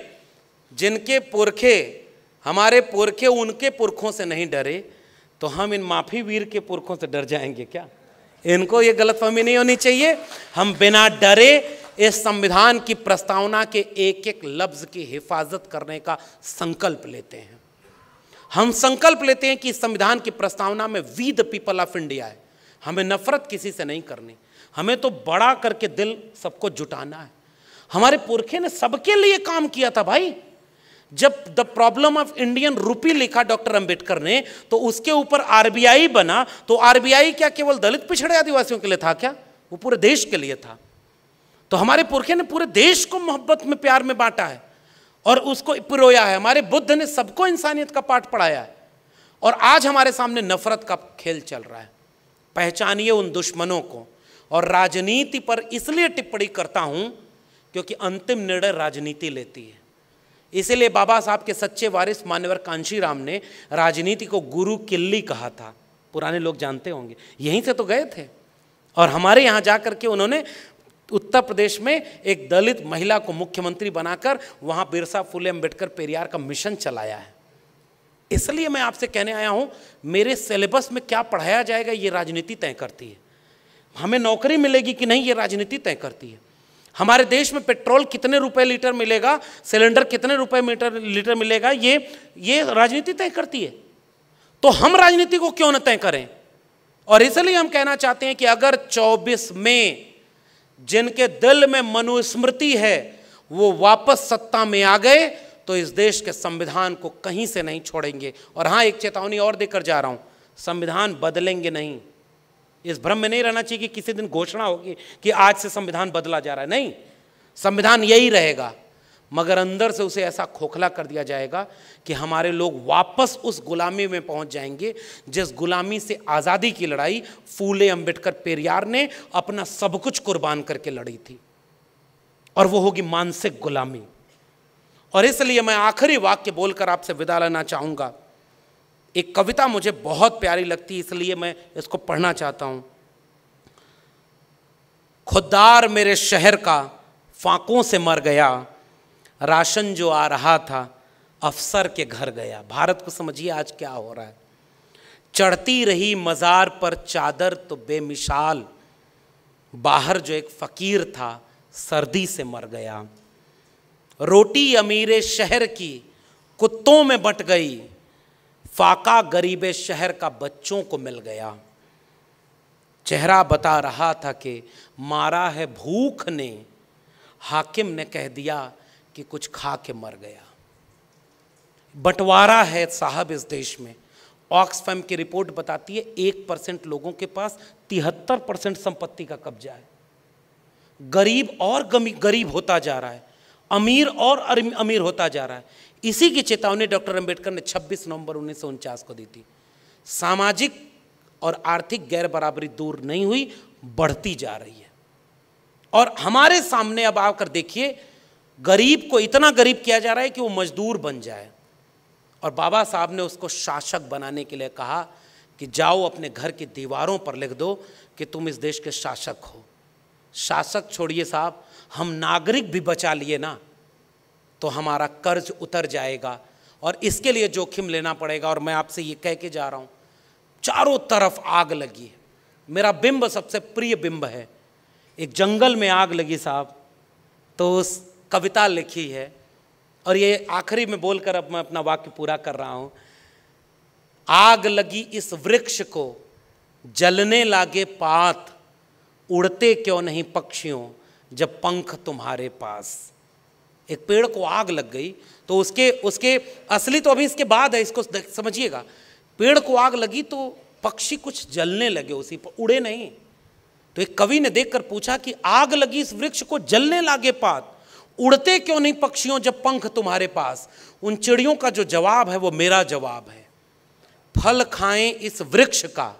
जिनके पुरखे हमारे पुरखे उनके पुरखों से नहीं डरे तो हम इन माफी वीर के पुरखों से डर जाएंगे क्या इनको ये गलतफहमी नहीं होनी चाहिए हम बिना डरे इस संविधान की प्रस्तावना के एक एक लफ्ज़ की हिफाजत करने का संकल्प लेते हैं हम संकल्प लेते हैं कि संविधान की प्रस्तावना में we the people of India है हमें नफरत किसी से नहीं करनी हमें तो बड़ा करके दिल सबको जुटाना है हमारे पुरखे ने सबके लिए काम किया था भाई जब the problem of Indian rupee लिखा डॉक्टर अंबेडकर ने तो उसके ऊपर आरबीआई बना तो आरबीआई क्या केवल दलित पिछड़े आदिवासियों के लिए था क्या वो पूरे देश के लिए था तो हमारे पुरखे ने पूरे देश को मोहब्बत में प्यार में बांटा है और उसको पिरोया है हमारे बुद्ध ने सबको इंसानियत का पाठ पढ़ाया है और आज हमारे सामने नफरत का खेल चल रहा है पहचानिए उन दुश्मनों को और राजनीति पर इसलिए टिप्पणी करता हूँ क्योंकि अंतिम निर्णय राजनीति लेती है इसीलिए बाबा साहब के सच्चे वारिस मान्यवर राम ने राजनीति को गुरु किल्ली कहा था पुराने लोग जानते होंगे यहीं से तो गए थे और हमारे यहाँ जा करके उन्होंने उत्तर प्रदेश में एक दलित महिला को मुख्यमंत्री बनाकर वहां बिरसा फूले अंबेडकर पेरियार का मिशन चलाया है इसलिए मैं आपसे कहने आया हूं मेरे सिलेबस में क्या पढ़ाया जाएगा ये राजनीति तय करती है हमें नौकरी मिलेगी कि नहीं ये राजनीति तय करती है हमारे देश में पेट्रोल कितने रुपए लीटर मिलेगा सिलेंडर कितने रुपए मीटर लीटर मिलेगा ये ये राजनीति तय करती है तो हम राजनीति को क्यों ना तय करें और इसलिए हम कहना चाहते हैं कि अगर 24 में जिनके दिल में मनुस्मृति है वो वापस सत्ता में आ गए तो इस देश के संविधान को कहीं से नहीं छोड़ेंगे और हाँ एक चेतावनी और देकर जा रहा हूँ संविधान बदलेंगे नहीं इस भ्रम में नहीं रहना चाहिए कि किसी दिन घोषणा होगी कि आज से संविधान बदला जा रहा है नहीं संविधान यही रहेगा मगर अंदर से उसे ऐसा खोखला कर दिया जाएगा कि हमारे लोग वापस उस गुलामी में पहुंच जाएंगे जिस गुलामी से आज़ादी की लड़ाई फूले अंबेडकर पेरियार ने अपना सब कुछ कुर्बान करके लड़ी थी और वो होगी मानसिक गुलामी और इसलिए मैं आखिरी वाक्य बोलकर आपसे विदा लेना चाहूँगा एक कविता मुझे बहुत प्यारी लगती है इसलिए मैं इसको पढ़ना चाहता हूँ खुदार मेरे शहर का फाकों से मर गया राशन जो आ रहा था अफसर के घर गया भारत को समझिए आज क्या हो रहा है चढ़ती रही मज़ार पर चादर तो बेमिसाल बाहर जो एक फ़कीर था सर्दी से मर गया रोटी अमीर शहर की कुत्तों में बट गई फाका गरीब शहर का बच्चों को मिल गया चेहरा बता रहा था कि मारा है भूख ने हाकिम ने कह दिया कि कुछ खा के मर गया बंटवारा है साहब इस देश में ऑक्सफैम की रिपोर्ट बताती है एक परसेंट लोगों के पास तिहत्तर परसेंट संपत्ति का कब्जा है गरीब और गरीब होता जा रहा है अमीर और अमीर होता जा रहा है इसी की चेतावनी डॉक्टर अंबेडकर ने 26 नवंबर उन्नीस को दी थी सामाजिक और आर्थिक गैर बराबरी दूर नहीं हुई बढ़ती जा रही है और हमारे सामने अब आकर देखिए गरीब को इतना गरीब किया जा रहा है कि वो मजदूर बन जाए और बाबा साहब ने उसको शासक बनाने के लिए कहा कि जाओ अपने घर की दीवारों पर लिख दो कि तुम इस देश के शासक हो शासक छोड़िए साहब हम नागरिक भी बचा लिए ना तो हमारा कर्ज उतर जाएगा और इसके लिए जोखिम लेना पड़ेगा और मैं आपसे ये कह के जा रहा हूँ चारों तरफ आग लगी है मेरा बिंब सबसे प्रिय बिंब है एक जंगल में आग लगी साहब तो उस कविता लिखी है और ये आखिरी में बोलकर अब मैं अपना वाक्य पूरा कर रहा हूँ आग लगी इस वृक्ष को जलने लागे पात उड़ते क्यों नहीं पक्षियों जब पंख तुम्हारे पास एक पेड़ को आग लग गई तो उसके उसके असली तो अभी इसके बाद है इसको समझिएगा पेड़ को आग लगी तो पक्षी कुछ जलने लगे उसी पर उड़े नहीं तो एक कवि ने देखकर पूछा कि आग लगी इस वृक्ष को जलने लागे पात उड़ते क्यों नहीं पक्षियों जब पंख तुम्हारे पास उन चिड़ियों का जो जवाब है वो मेरा जवाब है फल खाएं इस वृक्ष का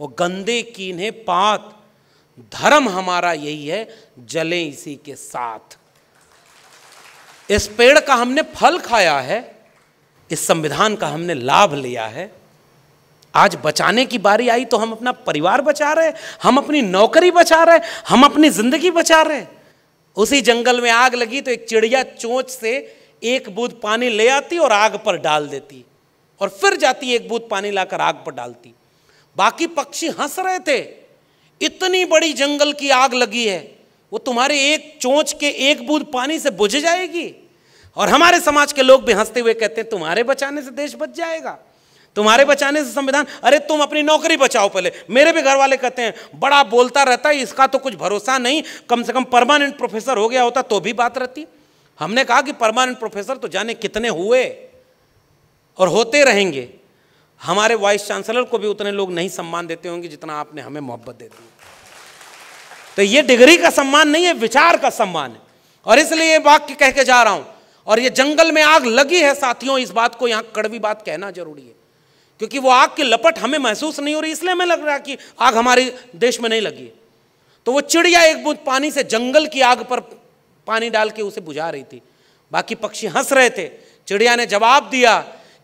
वो गंदे कीन्हे पात धर्म हमारा यही है जले इसी के साथ इस पेड़ का हमने फल खाया है इस संविधान का हमने लाभ लिया है आज बचाने की बारी आई तो हम अपना परिवार बचा रहे हम अपनी नौकरी बचा रहे हम अपनी जिंदगी बचा रहे उसी जंगल में आग लगी तो एक चिड़िया चोंच से एक बूंद पानी ले आती और आग पर डाल देती और फिर जाती एक बूंद पानी लाकर आग पर डालती बाकी पक्षी हंस रहे थे इतनी बड़ी जंगल की आग लगी है वो तुम्हारे एक चोंच के एक बूंद पानी से बुझ जाएगी और हमारे समाज के लोग भी हंसते हुए कहते हैं तुम्हारे बचाने से देश बच जाएगा तुम्हारे बचाने से संविधान अरे तुम अपनी नौकरी बचाओ पहले मेरे भी घर वाले कहते हैं बड़ा बोलता रहता है इसका तो कुछ भरोसा नहीं कम से कम परमानेंट प्रोफेसर हो गया होता तो भी बात रहती हमने कहा कि परमानेंट प्रोफेसर तो जाने कितने हुए और होते रहेंगे हमारे वाइस चांसलर को भी उतने लोग नहीं सम्मान देते होंगे जितना आपने हमें मोहब्बत दे दी तो ये डिग्री का सम्मान नहीं है विचार का सम्मान है और इसलिए ये वाक्य कह के जा रहा हूं और ये जंगल में आग लगी है साथियों इस बात को यहां कड़वी बात कहना जरूरी है क्योंकि वो आग की लपट हमें महसूस नहीं हो रही इसलिए हमें लग रहा है कि आग हमारे देश में नहीं लगी तो वो चिड़िया एक बूंद पानी से जंगल की आग पर पानी डाल के उसे बुझा रही थी बाकी पक्षी हंस रहे थे चिड़िया ने जवाब दिया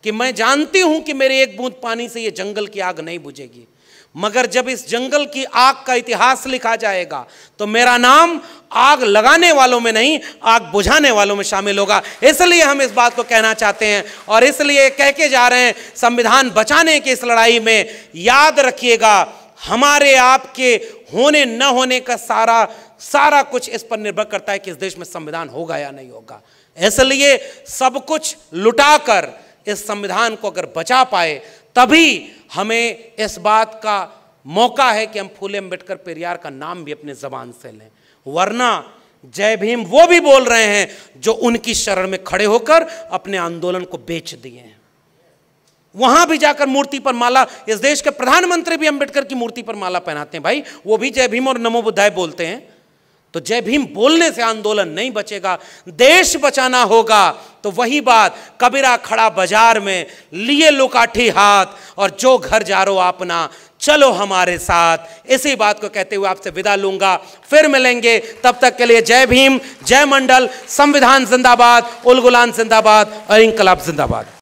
कि मैं जानती हूं कि मेरे एक बूंद पानी से ये जंगल की आग नहीं बुझेगी मगर जब इस जंगल की आग का इतिहास लिखा जाएगा तो मेरा नाम आग लगाने वालों में नहीं आग बुझाने वालों में शामिल होगा इसलिए हम इस बात को कहना चाहते हैं और इसलिए कह के जा रहे हैं संविधान बचाने की इस लड़ाई में याद रखिएगा हमारे आपके होने न होने का सारा सारा कुछ इस पर निर्भर करता है कि इस देश में संविधान होगा या नहीं होगा इसलिए सब कुछ लुटाकर इस संविधान को अगर बचा पाए तभी हमें इस बात का मौका है कि हम फूले अम्बेडकर पेरियार का नाम भी अपने ज़बान से लें वरना जय भीम वो भी बोल रहे हैं जो उनकी शरण में खड़े होकर अपने आंदोलन को बेच दिए हैं वहां भी जाकर मूर्ति पर माला इस देश के प्रधानमंत्री भी अंबेडकर की मूर्ति पर माला पहनाते हैं भाई वो भी जय भीम और नमो बुद्धाय बोलते हैं तो जय भीम बोलने से आंदोलन नहीं बचेगा देश बचाना होगा तो वही बात कबीरा खड़ा बाजार में लिए लुकाठी हाथ और जो घर जा रो अपना चलो हमारे साथ इसी बात को कहते हुए आपसे विदा लूंगा फिर मिलेंगे तब तक के लिए जय भीम जय मंडल संविधान जिंदाबाद उलगुलान जिंदाबाद और इंकलाब जिंदाबाद